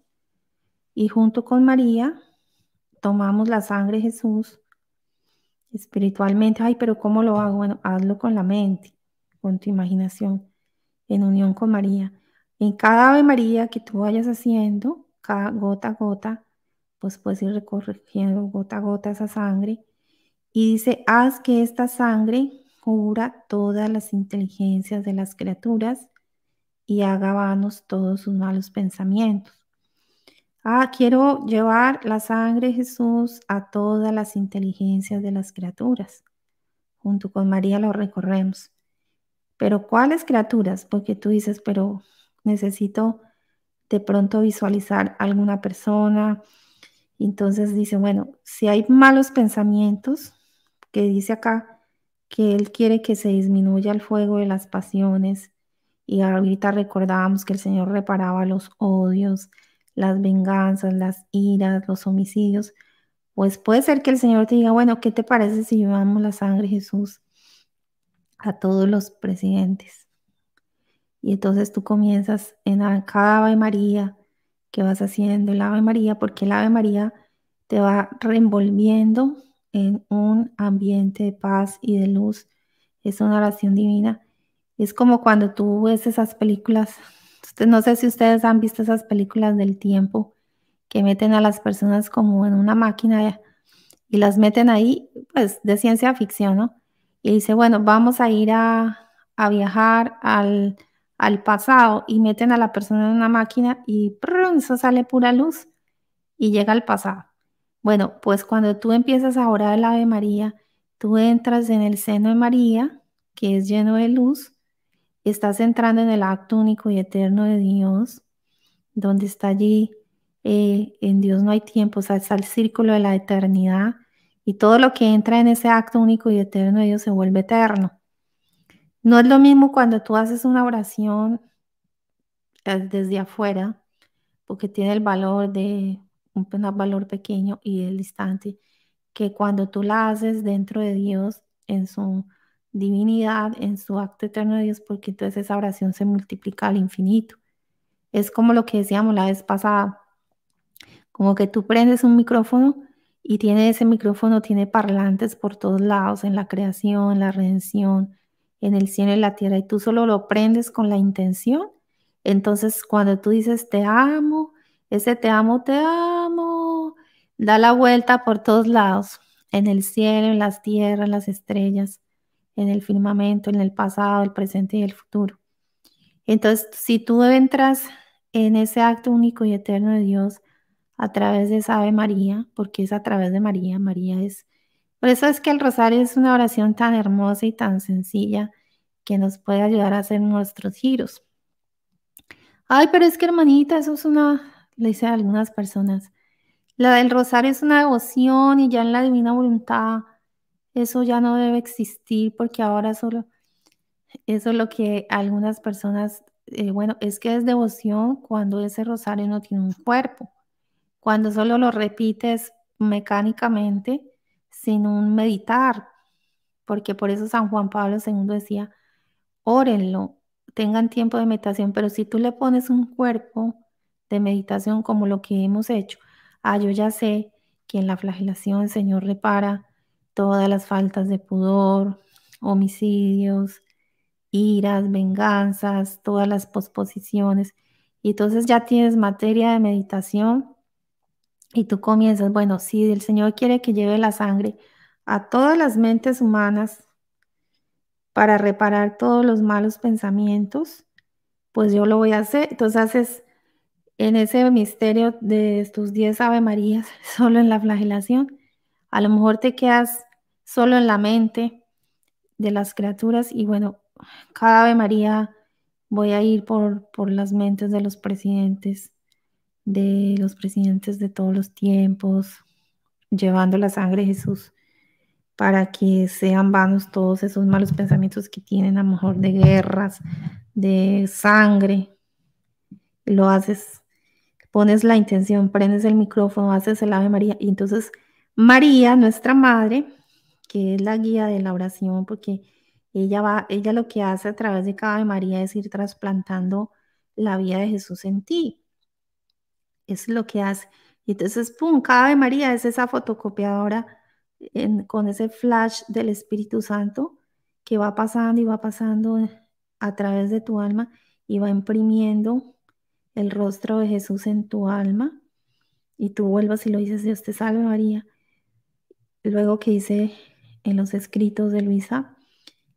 y junto con María tomamos la sangre de Jesús espiritualmente. Ay, pero ¿cómo lo hago? Bueno, hazlo con la mente, con tu imaginación, en unión con María. En cada Ave María que tú vayas haciendo, cada gota a gota, pues puedes ir recorriendo gota a gota esa sangre. Y dice, haz que esta sangre cubra todas las inteligencias de las criaturas y haga vanos todos sus malos pensamientos. Ah, quiero llevar la sangre de Jesús a todas las inteligencias de las criaturas. Junto con María lo recorremos. Pero ¿cuáles criaturas? Porque tú dices, pero necesito de pronto visualizar alguna persona. Entonces dice, bueno, si hay malos pensamientos, que dice acá que él quiere que se disminuya el fuego de las pasiones y ahorita recordábamos que el Señor reparaba los odios, las venganzas, las iras, los homicidios. Pues puede ser que el Señor te diga, bueno, ¿qué te parece si llevamos la sangre de Jesús a todos los presidentes? Y entonces tú comienzas en cada Ave María que vas haciendo, el Ave María, porque el Ave María te va reenvolviendo en un ambiente de paz y de luz. Es una oración divina es como cuando tú ves esas películas, no sé si ustedes han visto esas películas del tiempo que meten a las personas como en una máquina y las meten ahí, pues de ciencia ficción, ¿no? Y dice, bueno, vamos a ir a, viajar al, pasado y meten a la persona en una máquina y eso sale pura luz y llega al pasado. Bueno, pues cuando tú empiezas a orar el Ave María, tú entras en el seno de María, que es lleno de luz, estás entrando en el acto único y eterno de Dios, donde está allí, eh, en Dios no hay tiempo, o sea, está el círculo de la eternidad y todo lo que entra en ese acto único y eterno de Dios se vuelve eterno. No es lo mismo cuando tú haces una oración eh, desde afuera, porque tiene el valor de un valor pequeño y el instante, que cuando tú la haces dentro de Dios en su divinidad en su acto eterno de Dios, porque entonces esa oración se multiplica al infinito. Es como lo que decíamos la vez pasada, como que tú prendes un micrófono y tiene ese micrófono, tiene parlantes por todos lados, en la creación, en la redención, en el cielo y en la tierra, y tú solo lo prendes con la intención. Entonces, cuando tú dices te amo, ese te amo, te amo, da la vuelta por todos lados, en el cielo, en las tierras, en las estrellas en el firmamento, en el pasado, el presente y el futuro. Entonces, si tú entras en ese acto único y eterno de Dios a través de esa Ave María, porque es a través de María, María es... Por eso es que el rosario es una oración tan hermosa y tan sencilla que nos puede ayudar a hacer nuestros giros. Ay, pero es que hermanita, eso es una, le dicen algunas personas, la del rosario es una devoción y ya en la divina voluntad eso ya no debe existir porque ahora solo, eso es lo que algunas personas, eh, bueno, es que es devoción cuando ese rosario no tiene un cuerpo, cuando solo lo repites mecánicamente sin un meditar, porque por eso San Juan Pablo II decía, órenlo, tengan tiempo de meditación, pero si tú le pones un cuerpo de meditación como lo que hemos hecho, ah, yo ya sé que en la flagelación el Señor repara todas las faltas de pudor, homicidios, iras, venganzas, todas las posposiciones. Y entonces ya tienes materia de meditación y tú comienzas, bueno, si el Señor quiere que lleve la sangre a todas las mentes humanas para reparar todos los malos pensamientos, pues yo lo voy a hacer. Entonces haces en ese misterio de tus 10 Ave Marías, [laughs] solo en la flagelación, a lo mejor te quedas solo en la mente de las criaturas. Y bueno, cada Ave María voy a ir por, por las mentes de los presidentes, de los presidentes de todos los tiempos, llevando la sangre de Jesús para que sean vanos todos esos malos pensamientos que tienen, a lo mejor de guerras, de sangre. Lo haces, pones la intención, prendes el micrófono, haces el Ave María. Y entonces María, nuestra madre, que es la guía de la oración, porque ella, va, ella lo que hace a través de cada María es ir trasplantando la vida de Jesús en ti. Es lo que hace. Y entonces, ¡pum!, cada de María es esa fotocopiadora con ese flash del Espíritu Santo que va pasando y va pasando a través de tu alma y va imprimiendo el rostro de Jesús en tu alma. Y tú vuelvas y lo dices, Dios te salve María. Luego que dice en los escritos de Luisa,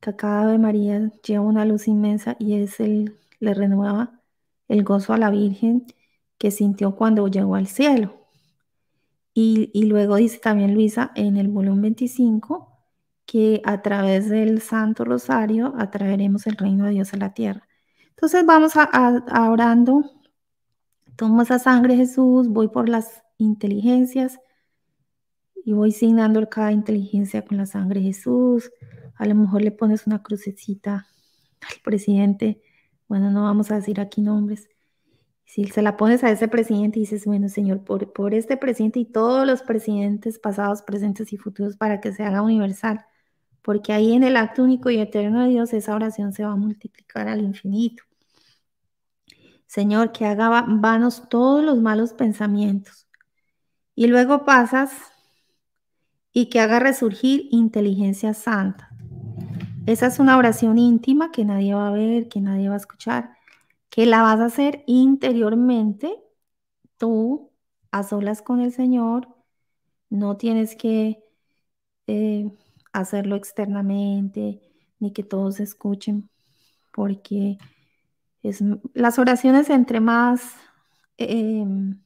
que cada Ave María lleva una luz inmensa y es el, le renueva el gozo a la Virgen que sintió cuando llegó al cielo. Y, luego dice también Luisa en el volumen 25 que a través del Santo Rosario atraeremos el reino de Dios a la tierra. Entonces vamos a, a orando. Tomo esa sangre, Jesús, voy por las inteligencias, y voy signando cada inteligencia con la sangre de Jesús. A lo mejor le pones una crucecita al presidente. Bueno, no vamos a decir aquí nombres. Si se la pones a ese presidente y dices, bueno, Señor, por, por este presidente y todos los presidentes pasados, presentes y futuros para que se haga universal. Porque ahí en el acto único y eterno de Dios esa oración se va a multiplicar al infinito. Señor, que haga vanos todos los malos pensamientos. Y luego pasas y que haga resurgir inteligencia santa. Esa es una oración íntima que nadie va a ver, que nadie va a escuchar, que la vas a hacer interiormente, tú, a solas con el Señor, no tienes que eh, hacerlo externamente, ni que todos escuchen, porque es, las oraciones entre más... Em,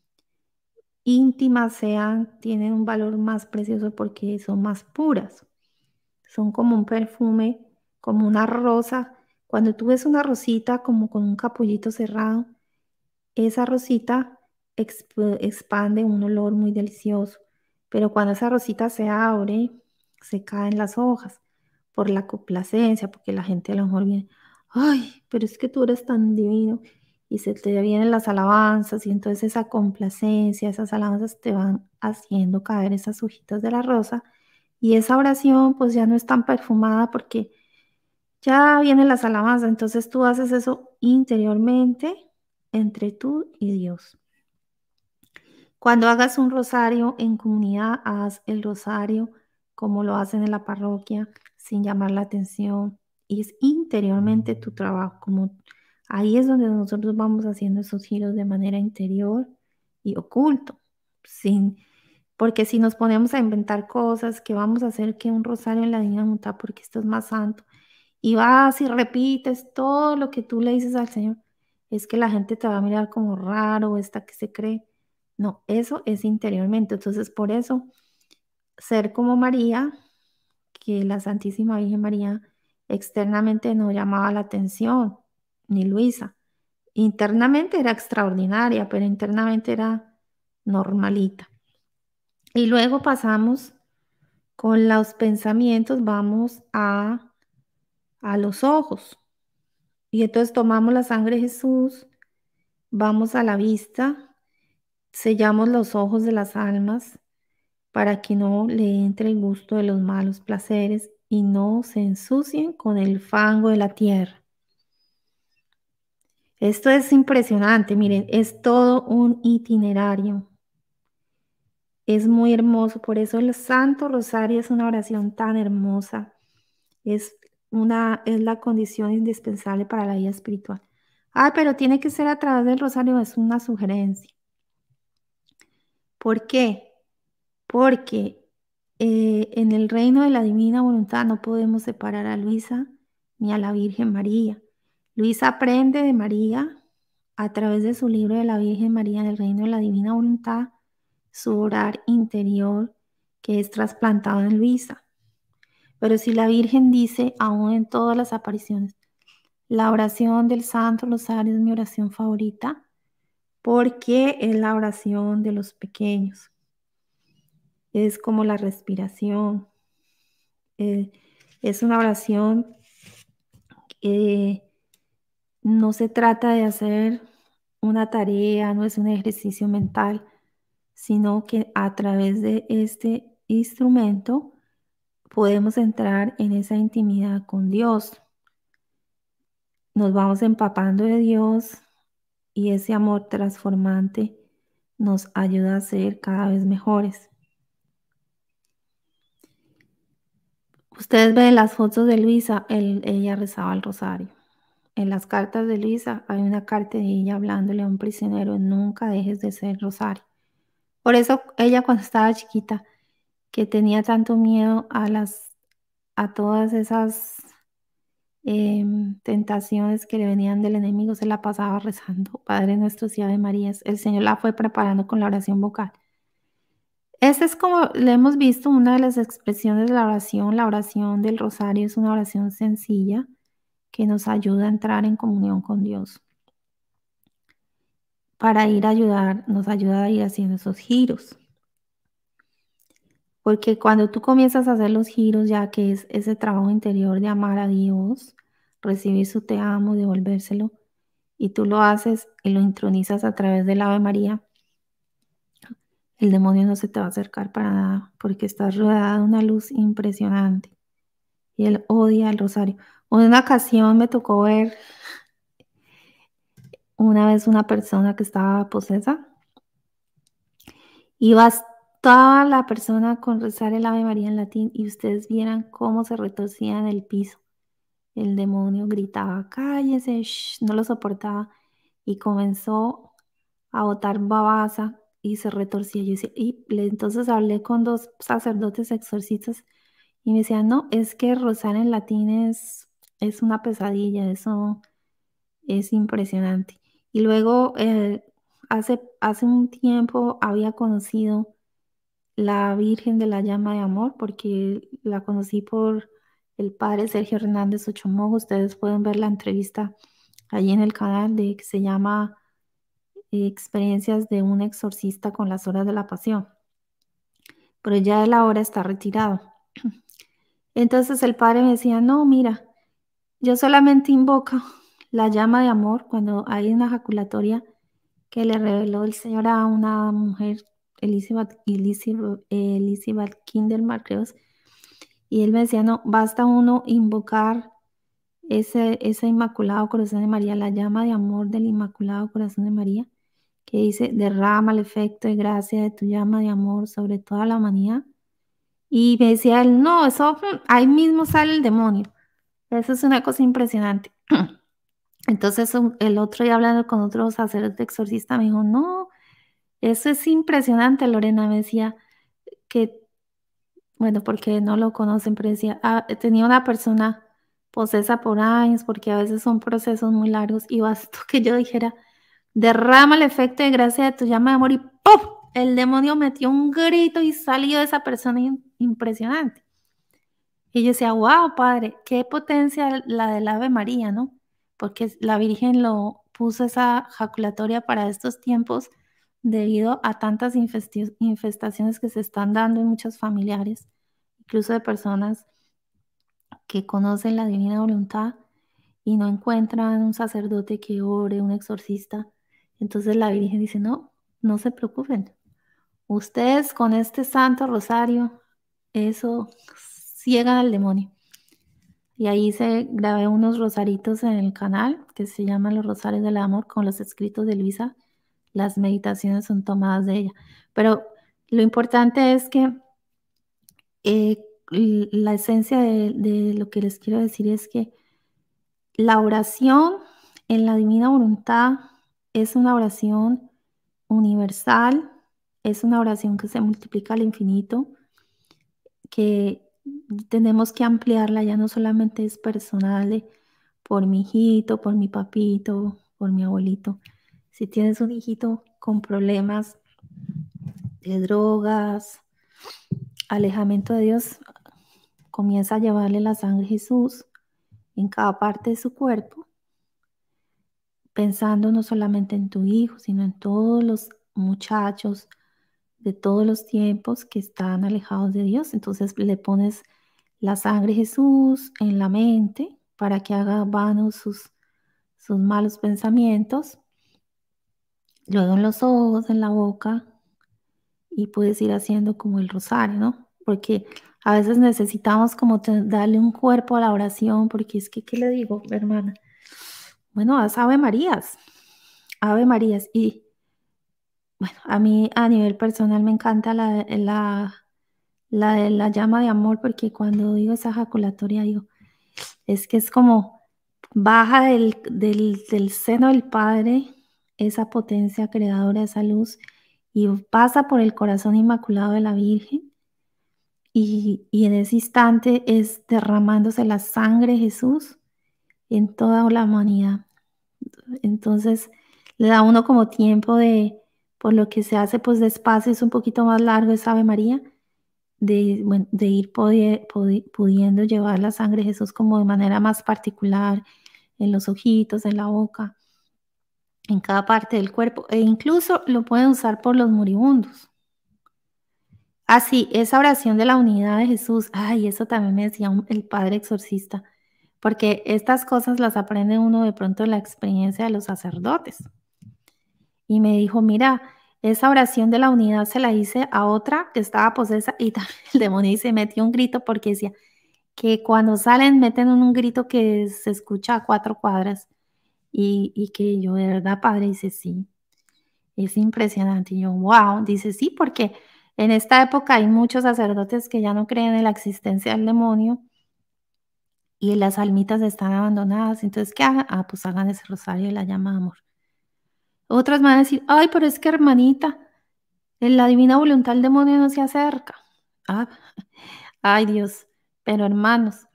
íntimas sean, tienen un valor más precioso porque son más puras. Son como un perfume, como una rosa. Cuando tú ves una rosita como con un capullito cerrado, esa rosita expande un olor muy delicioso. Pero cuando esa rosita se abre, se caen las hojas por la complacencia, porque la gente a lo mejor viene, ay, pero es que tú eres tan divino y se te vienen las alabanzas y entonces esa complacencia, esas alabanzas te van haciendo caer esas hojitas de la rosa y esa oración pues ya no es tan perfumada porque ya vienen las alabanzas, entonces tú haces eso interiormente entre tú y Dios. Cuando hagas un rosario en comunidad, haz el rosario como lo hacen en la parroquia, sin llamar la atención. Y es interiormente tu trabajo, como Ahí es donde nosotros vamos haciendo esos giros de manera interior y oculto, sin, porque si nos ponemos a inventar cosas que vamos a hacer que un rosario en la monta, porque esto es más santo, y vas y repites todo lo que tú le dices al Señor, es que la gente te va a mirar como raro, esta que se cree. No, eso es interiormente. Entonces, por eso, ser como María, que la Santísima Virgen María externamente no llamaba la atención, ni Luisa. Internamente era extraordinaria, pero internamente era normalita. Y luego pasamos con los pensamientos, vamos a, a los ojos. Y entonces tomamos la sangre de Jesús, vamos a la vista, sellamos los ojos de las almas para que no le entre el gusto de los malos placeres y no se ensucien con el fango de la tierra. Esto es impresionante, miren, es todo un itinerario. Es muy hermoso, por eso el Santo Rosario es una oración tan hermosa. Es, una, es la condición indispensable para la vida espiritual. Ah, pero tiene que ser a través del rosario, es una sugerencia. ¿Por qué? Porque eh, en el reino de la divina voluntad no podemos separar a Luisa ni a la Virgen María. Luisa aprende de María a través de su libro de la Virgen María del Reino de la Divina Voluntad, su orar interior que es trasplantado en Luisa. Pero si la Virgen dice, aún en todas las apariciones, la oración del Santo Rosario es mi oración favorita, porque es la oración de los pequeños. Es como la respiración. Eh, es una oración que... Eh, no se trata de hacer una tarea, no es un ejercicio mental, sino que a través de este instrumento podemos entrar en esa intimidad con Dios. Nos vamos empapando de Dios y ese amor transformante nos ayuda a ser cada vez mejores. Ustedes ven las fotos de Luisa, ella rezaba el rosario. En las cartas de Luisa hay una carta de ella hablándole a un prisionero, nunca dejes de ser Rosario. Por eso ella cuando estaba chiquita, que tenía tanto miedo a las a todas esas em, tentaciones que le venían del enemigo, se la pasaba rezando, Padre nuestro y de María. El Señor la fue preparando con la oración vocal. Esta es como le hemos visto una de las expresiones de la oración. La oración del rosario es una oración sencilla que nos ayuda a entrar en comunión con Dios. Para ir a ayudar, nos ayuda a ir haciendo esos giros. Porque cuando tú comienzas a hacer los giros, ya que es ese trabajo interior de amar a Dios, recibir su te amo, devolvérselo, y tú lo haces y lo intronizas a través del Ave María, el demonio no se te va a acercar para nada, porque estás rodeada de una luz impresionante. Y él odia el rosario. Una ocasión me tocó ver una vez una persona que estaba posesa y bastaba la persona con rezar el Ave María en latín y ustedes vieran cómo se retorcía en el piso. El demonio gritaba, cállese, no lo soportaba y comenzó a botar babasa y se retorcía. y entonces hablé con dos sacerdotes exorcistas y me decían, no, es que rezar en latín es es una pesadilla, eso es impresionante. Y luego, eh, hace, hace un tiempo había conocido la Virgen de la Llama de Amor, porque la conocí por el padre Sergio Hernández Ochomogo. Ustedes pueden ver la entrevista allí en el canal de que se llama eh, Experiencias de un exorcista con las horas de la pasión. Pero ya él ahora está retirado. [clears throat] Entonces el padre me decía, no, mira, yo solamente invoco la llama de amor cuando hay una ejaculatoria que le reveló el Señor a una mujer, Elizabeth, Elizabeth, Elizabeth Y él me decía, no, basta uno invocar ese, ese Inmaculado Corazón de María, la llama de amor del Inmaculado Corazón de María, que dice, derrama el efecto de gracia de tu llama de amor sobre toda la humanidad. Y me decía él, no, eso ahí mismo sale el demonio. Eso es una cosa impresionante. [clears throat] Entonces el otro ya hablando con otro de exorcista me dijo, no, eso es impresionante, Lorena decía que, bueno, porque no lo conocen, pero decía, ah, tenía una persona posesa por años, porque a veces son procesos muy largos y bastó [laughs] que yo dijera, derrama el efecto de gracia de tu llama de amor y ¡pum! El demonio metió un grito y salió esa persona impresionante. Y yo decía, wow, padre, qué potencia la del Ave María, ¿no? Porque la Virgen lo puso esa jaculatoria para estos tiempos debido a tantas infestaciones que se están dando en muchos familiares, incluso de personas que conocen la divina voluntad y no encuentran un sacerdote que ore, un exorcista. Entonces la Virgen dice, no, no se preocupen. Ustedes con este Santo Rosario, eso ciega al demonio. Y ahí se grabé unos rosaritos en el canal que se llaman Los Rosarios del Amor con los escritos de Luisa. Las meditaciones son tomadas de ella. Pero lo importante es que eh, la esencia de, de lo que les quiero decir es que la oración en la divina voluntad es una oración universal, es una oración que se multiplica al infinito, que tenemos que ampliarla, ya no solamente es personal por mi hijito, por mi papito, por mi abuelito. Si tienes un hijito con problemas de drogas, alejamiento de Dios, comienza a llevarle la sangre de Jesús en cada parte de su cuerpo, pensando no solamente en tu hijo, sino en todos los muchachos, de todos los tiempos que están alejados de Dios. Entonces le pones la sangre de Jesús en la mente para que haga vano sus, sus malos pensamientos. Luego en los ojos, en la boca, y puedes ir haciendo como el rosario, ¿no? Porque a veces necesitamos como darle un cuerpo a la oración, porque es que, ¿qué le digo, hermana? Bueno, haz Ave Marías, Ave Marías, y bueno, a mí a nivel personal me encanta la, la, la, llama de amor porque cuando digo esa ejaculatoria digo, es que es como baja del, seno del Padre esa potencia creadora, esa luz, y pasa por el corazón inmaculado de la Virgen. Y, en ese instante es derramándose la sangre Jesús en toda la humanidad. Entonces le da uno como tiempo de, por lo que se hace pues despacio, es un poquito más largo esa Ave María, de, ir pudiendo llevar la sangre de Jesús como de manera más particular, en los ojitos, en la boca, en cada parte del cuerpo, e incluso lo pueden usar por los moribundos. Así, ah, esa oración de la unidad de Jesús, ay, eso también me decía el padre exorcista, porque estas cosas las aprende uno de pronto en la experiencia de los sacerdotes y me dijo, mira, esa oración de la unidad se la hice a otra que estaba posesa y [laughs] el demonio se metió un grito porque decía que cuando salen meten un grito que se escucha a cuatro cuadras y, y que yo de verdad, padre, dice, sí, es impresionante. Y yo, wow, dice, sí, porque en esta época hay muchos sacerdotes que ya no creen en la existencia del demonio y las almitas están abandonadas. Entonces, ¿qué hagan? Ah, pues hagan ese rosario y la llama amor. Otras van a decir, ay, pero es que hermanita, en la divina voluntad del demonio no se acerca. Ah, [laughs] ay Dios, pero hermanos,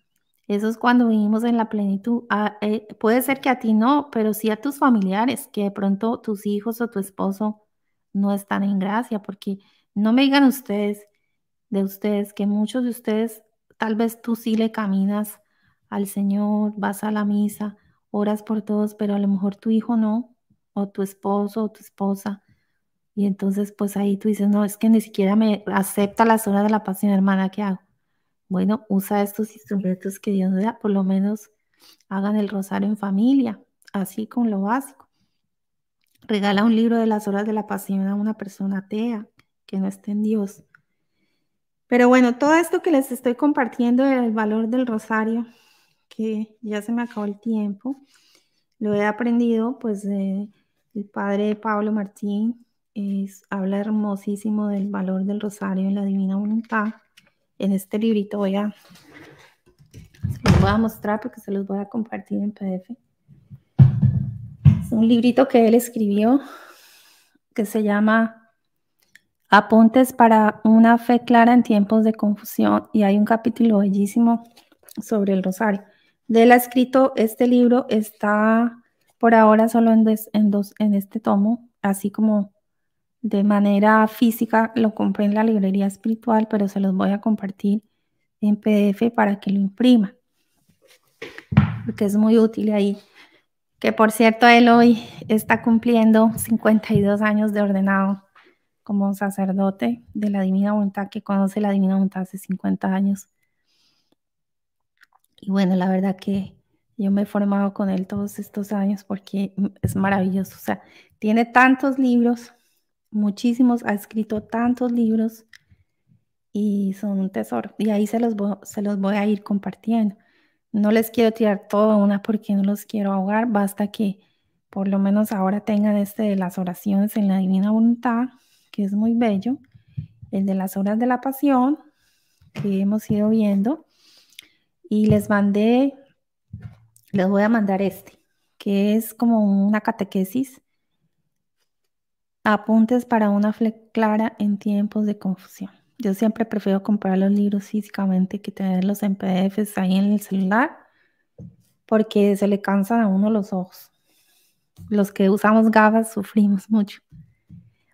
eso es cuando vivimos en la plenitud. Ah, eh, puede ser que a ti no, pero sí a tus familiares, que de pronto tus hijos o tu esposo no están en gracia, porque no me digan ustedes, de ustedes, que muchos de ustedes, tal vez tú sí le caminas al Señor, vas a la misa, oras por todos, pero a lo mejor tu hijo no, o tu esposo o tu esposa. Y entonces pues ahí tú dices, no, es que ni siquiera me acepta las horas de la pasión, hermana, ¿qué hago? Bueno, usa estos instrumentos que Dios le da, por lo menos hagan el rosario en familia, así con lo básico. Regala un libro de las horas de la pasión a una persona atea que no esté en Dios. Pero bueno, todo esto que les estoy compartiendo del valor del rosario, que ya se me acabó el tiempo, lo he aprendido pues... Eh, el padre Pablo Martín es, habla hermosísimo del valor del rosario en la divina voluntad. En este librito voy a, voy a mostrar porque se los voy a compartir en PDF. Es un librito que él escribió que se llama Apuntes para una fe clara en tiempos de confusión y hay un capítulo bellísimo sobre el rosario. De él ha escrito este libro, está por ahora solo en, dos, en este tomo, así como de manera física lo compré en la librería espiritual, pero se los voy a compartir en PDF para que lo imprima, porque es muy útil ahí. Que por cierto, él hoy está cumpliendo 52 años de ordenado como sacerdote de la Divina Voluntad, que conoce la Divina Voluntad hace 50 años. Y bueno, la verdad que yo me he formado con él todos estos años porque mm, es maravilloso. O sea, tiene tantos libros, muchísimos, ha escrito tantos libros y son un tesoro. Y ahí se los, se los voy a ir compartiendo. No les quiero tirar todo una porque no los quiero ahogar. Basta que por lo menos ahora tengan este de las oraciones en la divina voluntad, que es muy bello. El de las horas de la pasión, que hemos ido viendo. Y les mandé les voy a mandar este, que es como una catequesis. Apuntes para una fle clara en tiempos de confusión. Yo siempre prefiero comprar los libros físicamente que tenerlos en PDFs ahí en el celular, porque se le cansan a uno los ojos. Los que usamos gafas sufrimos mucho.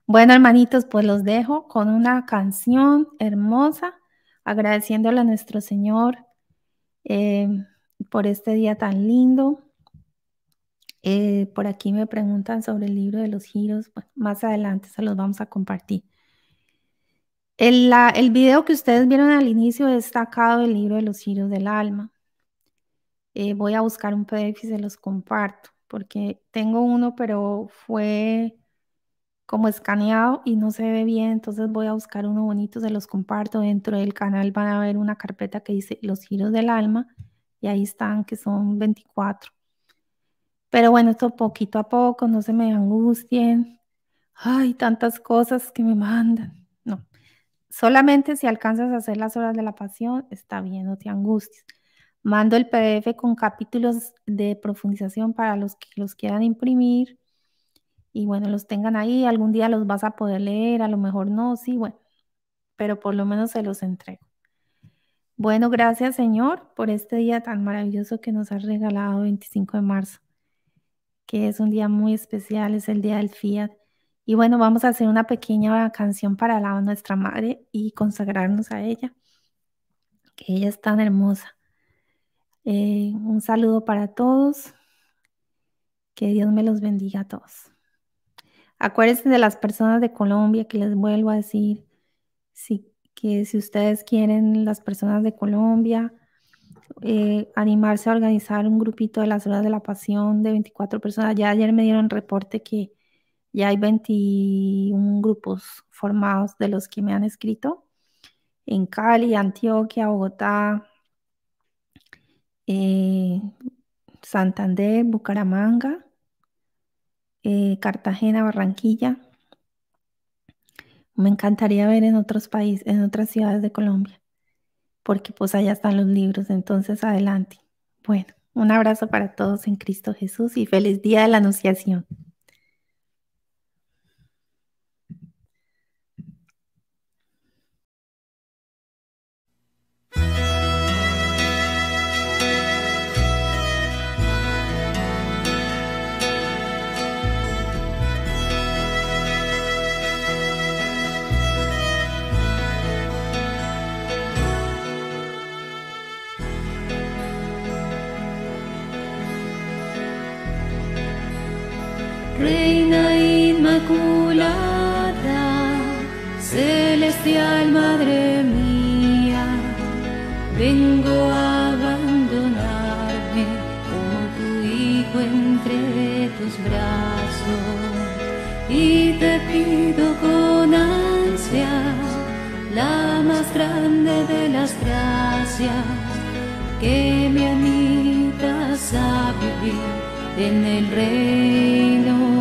Bueno, hermanitos, pues los dejo con una canción hermosa, agradeciéndole a nuestro Señor. Eh, por este día tan lindo. Eh, por aquí me preguntan sobre el libro de los giros. más adelante se los vamos a compartir. El, video que ustedes vieron al inicio es sacado del libro de los giros del alma. Eh, voy a buscar un PDF y se los comparto, porque tengo uno, pero fue como escaneado y no se ve bien, entonces voy a buscar uno bonito, se los comparto. Dentro del canal van a ver una carpeta que dice Los giros del alma y ahí están, que son 24. Pero bueno, esto poquito a poco, no se me angustien. Ay, tantas cosas que me mandan. No, solamente si alcanzas a hacer las horas de la pasión, está bien, no te angusties. Mando el PDF con capítulos de profundización para los que los quieran imprimir y bueno, los tengan ahí. Algún día los vas a poder leer, a lo mejor no, sí, bueno, pero por lo menos se los entrego. Bueno, gracias Señor por este día tan maravilloso que nos has regalado 25 de marzo, que es un día muy especial, es el día del Fiat. Y bueno, vamos a hacer una pequeña canción para alabar a nuestra madre y consagrarnos a ella, que ella es tan hermosa. Eh, un saludo para todos, que Dios me los bendiga a todos. Acuérdense de las personas de Colombia que les vuelvo a decir, si que si ustedes quieren, las personas de Colombia, eh, animarse a organizar un grupito de las horas de la pasión de 24 personas. Ya ayer me dieron reporte que ya hay 21 grupos formados de los que me han escrito en Cali, Antioquia, Bogotá, eh, Santander, Bucaramanga, eh, Cartagena, Barranquilla. Me encantaría ver en otros países, en otras ciudades de Colombia, porque pues allá están los libros, entonces adelante. Bueno, un abrazo para todos en Cristo Jesús y feliz día de la Anunciación. madre mía, vengo a abandonarme como tu hijo entre tus brazos y te pido con ansia la más grande de las gracias que me animas a vivir en el reino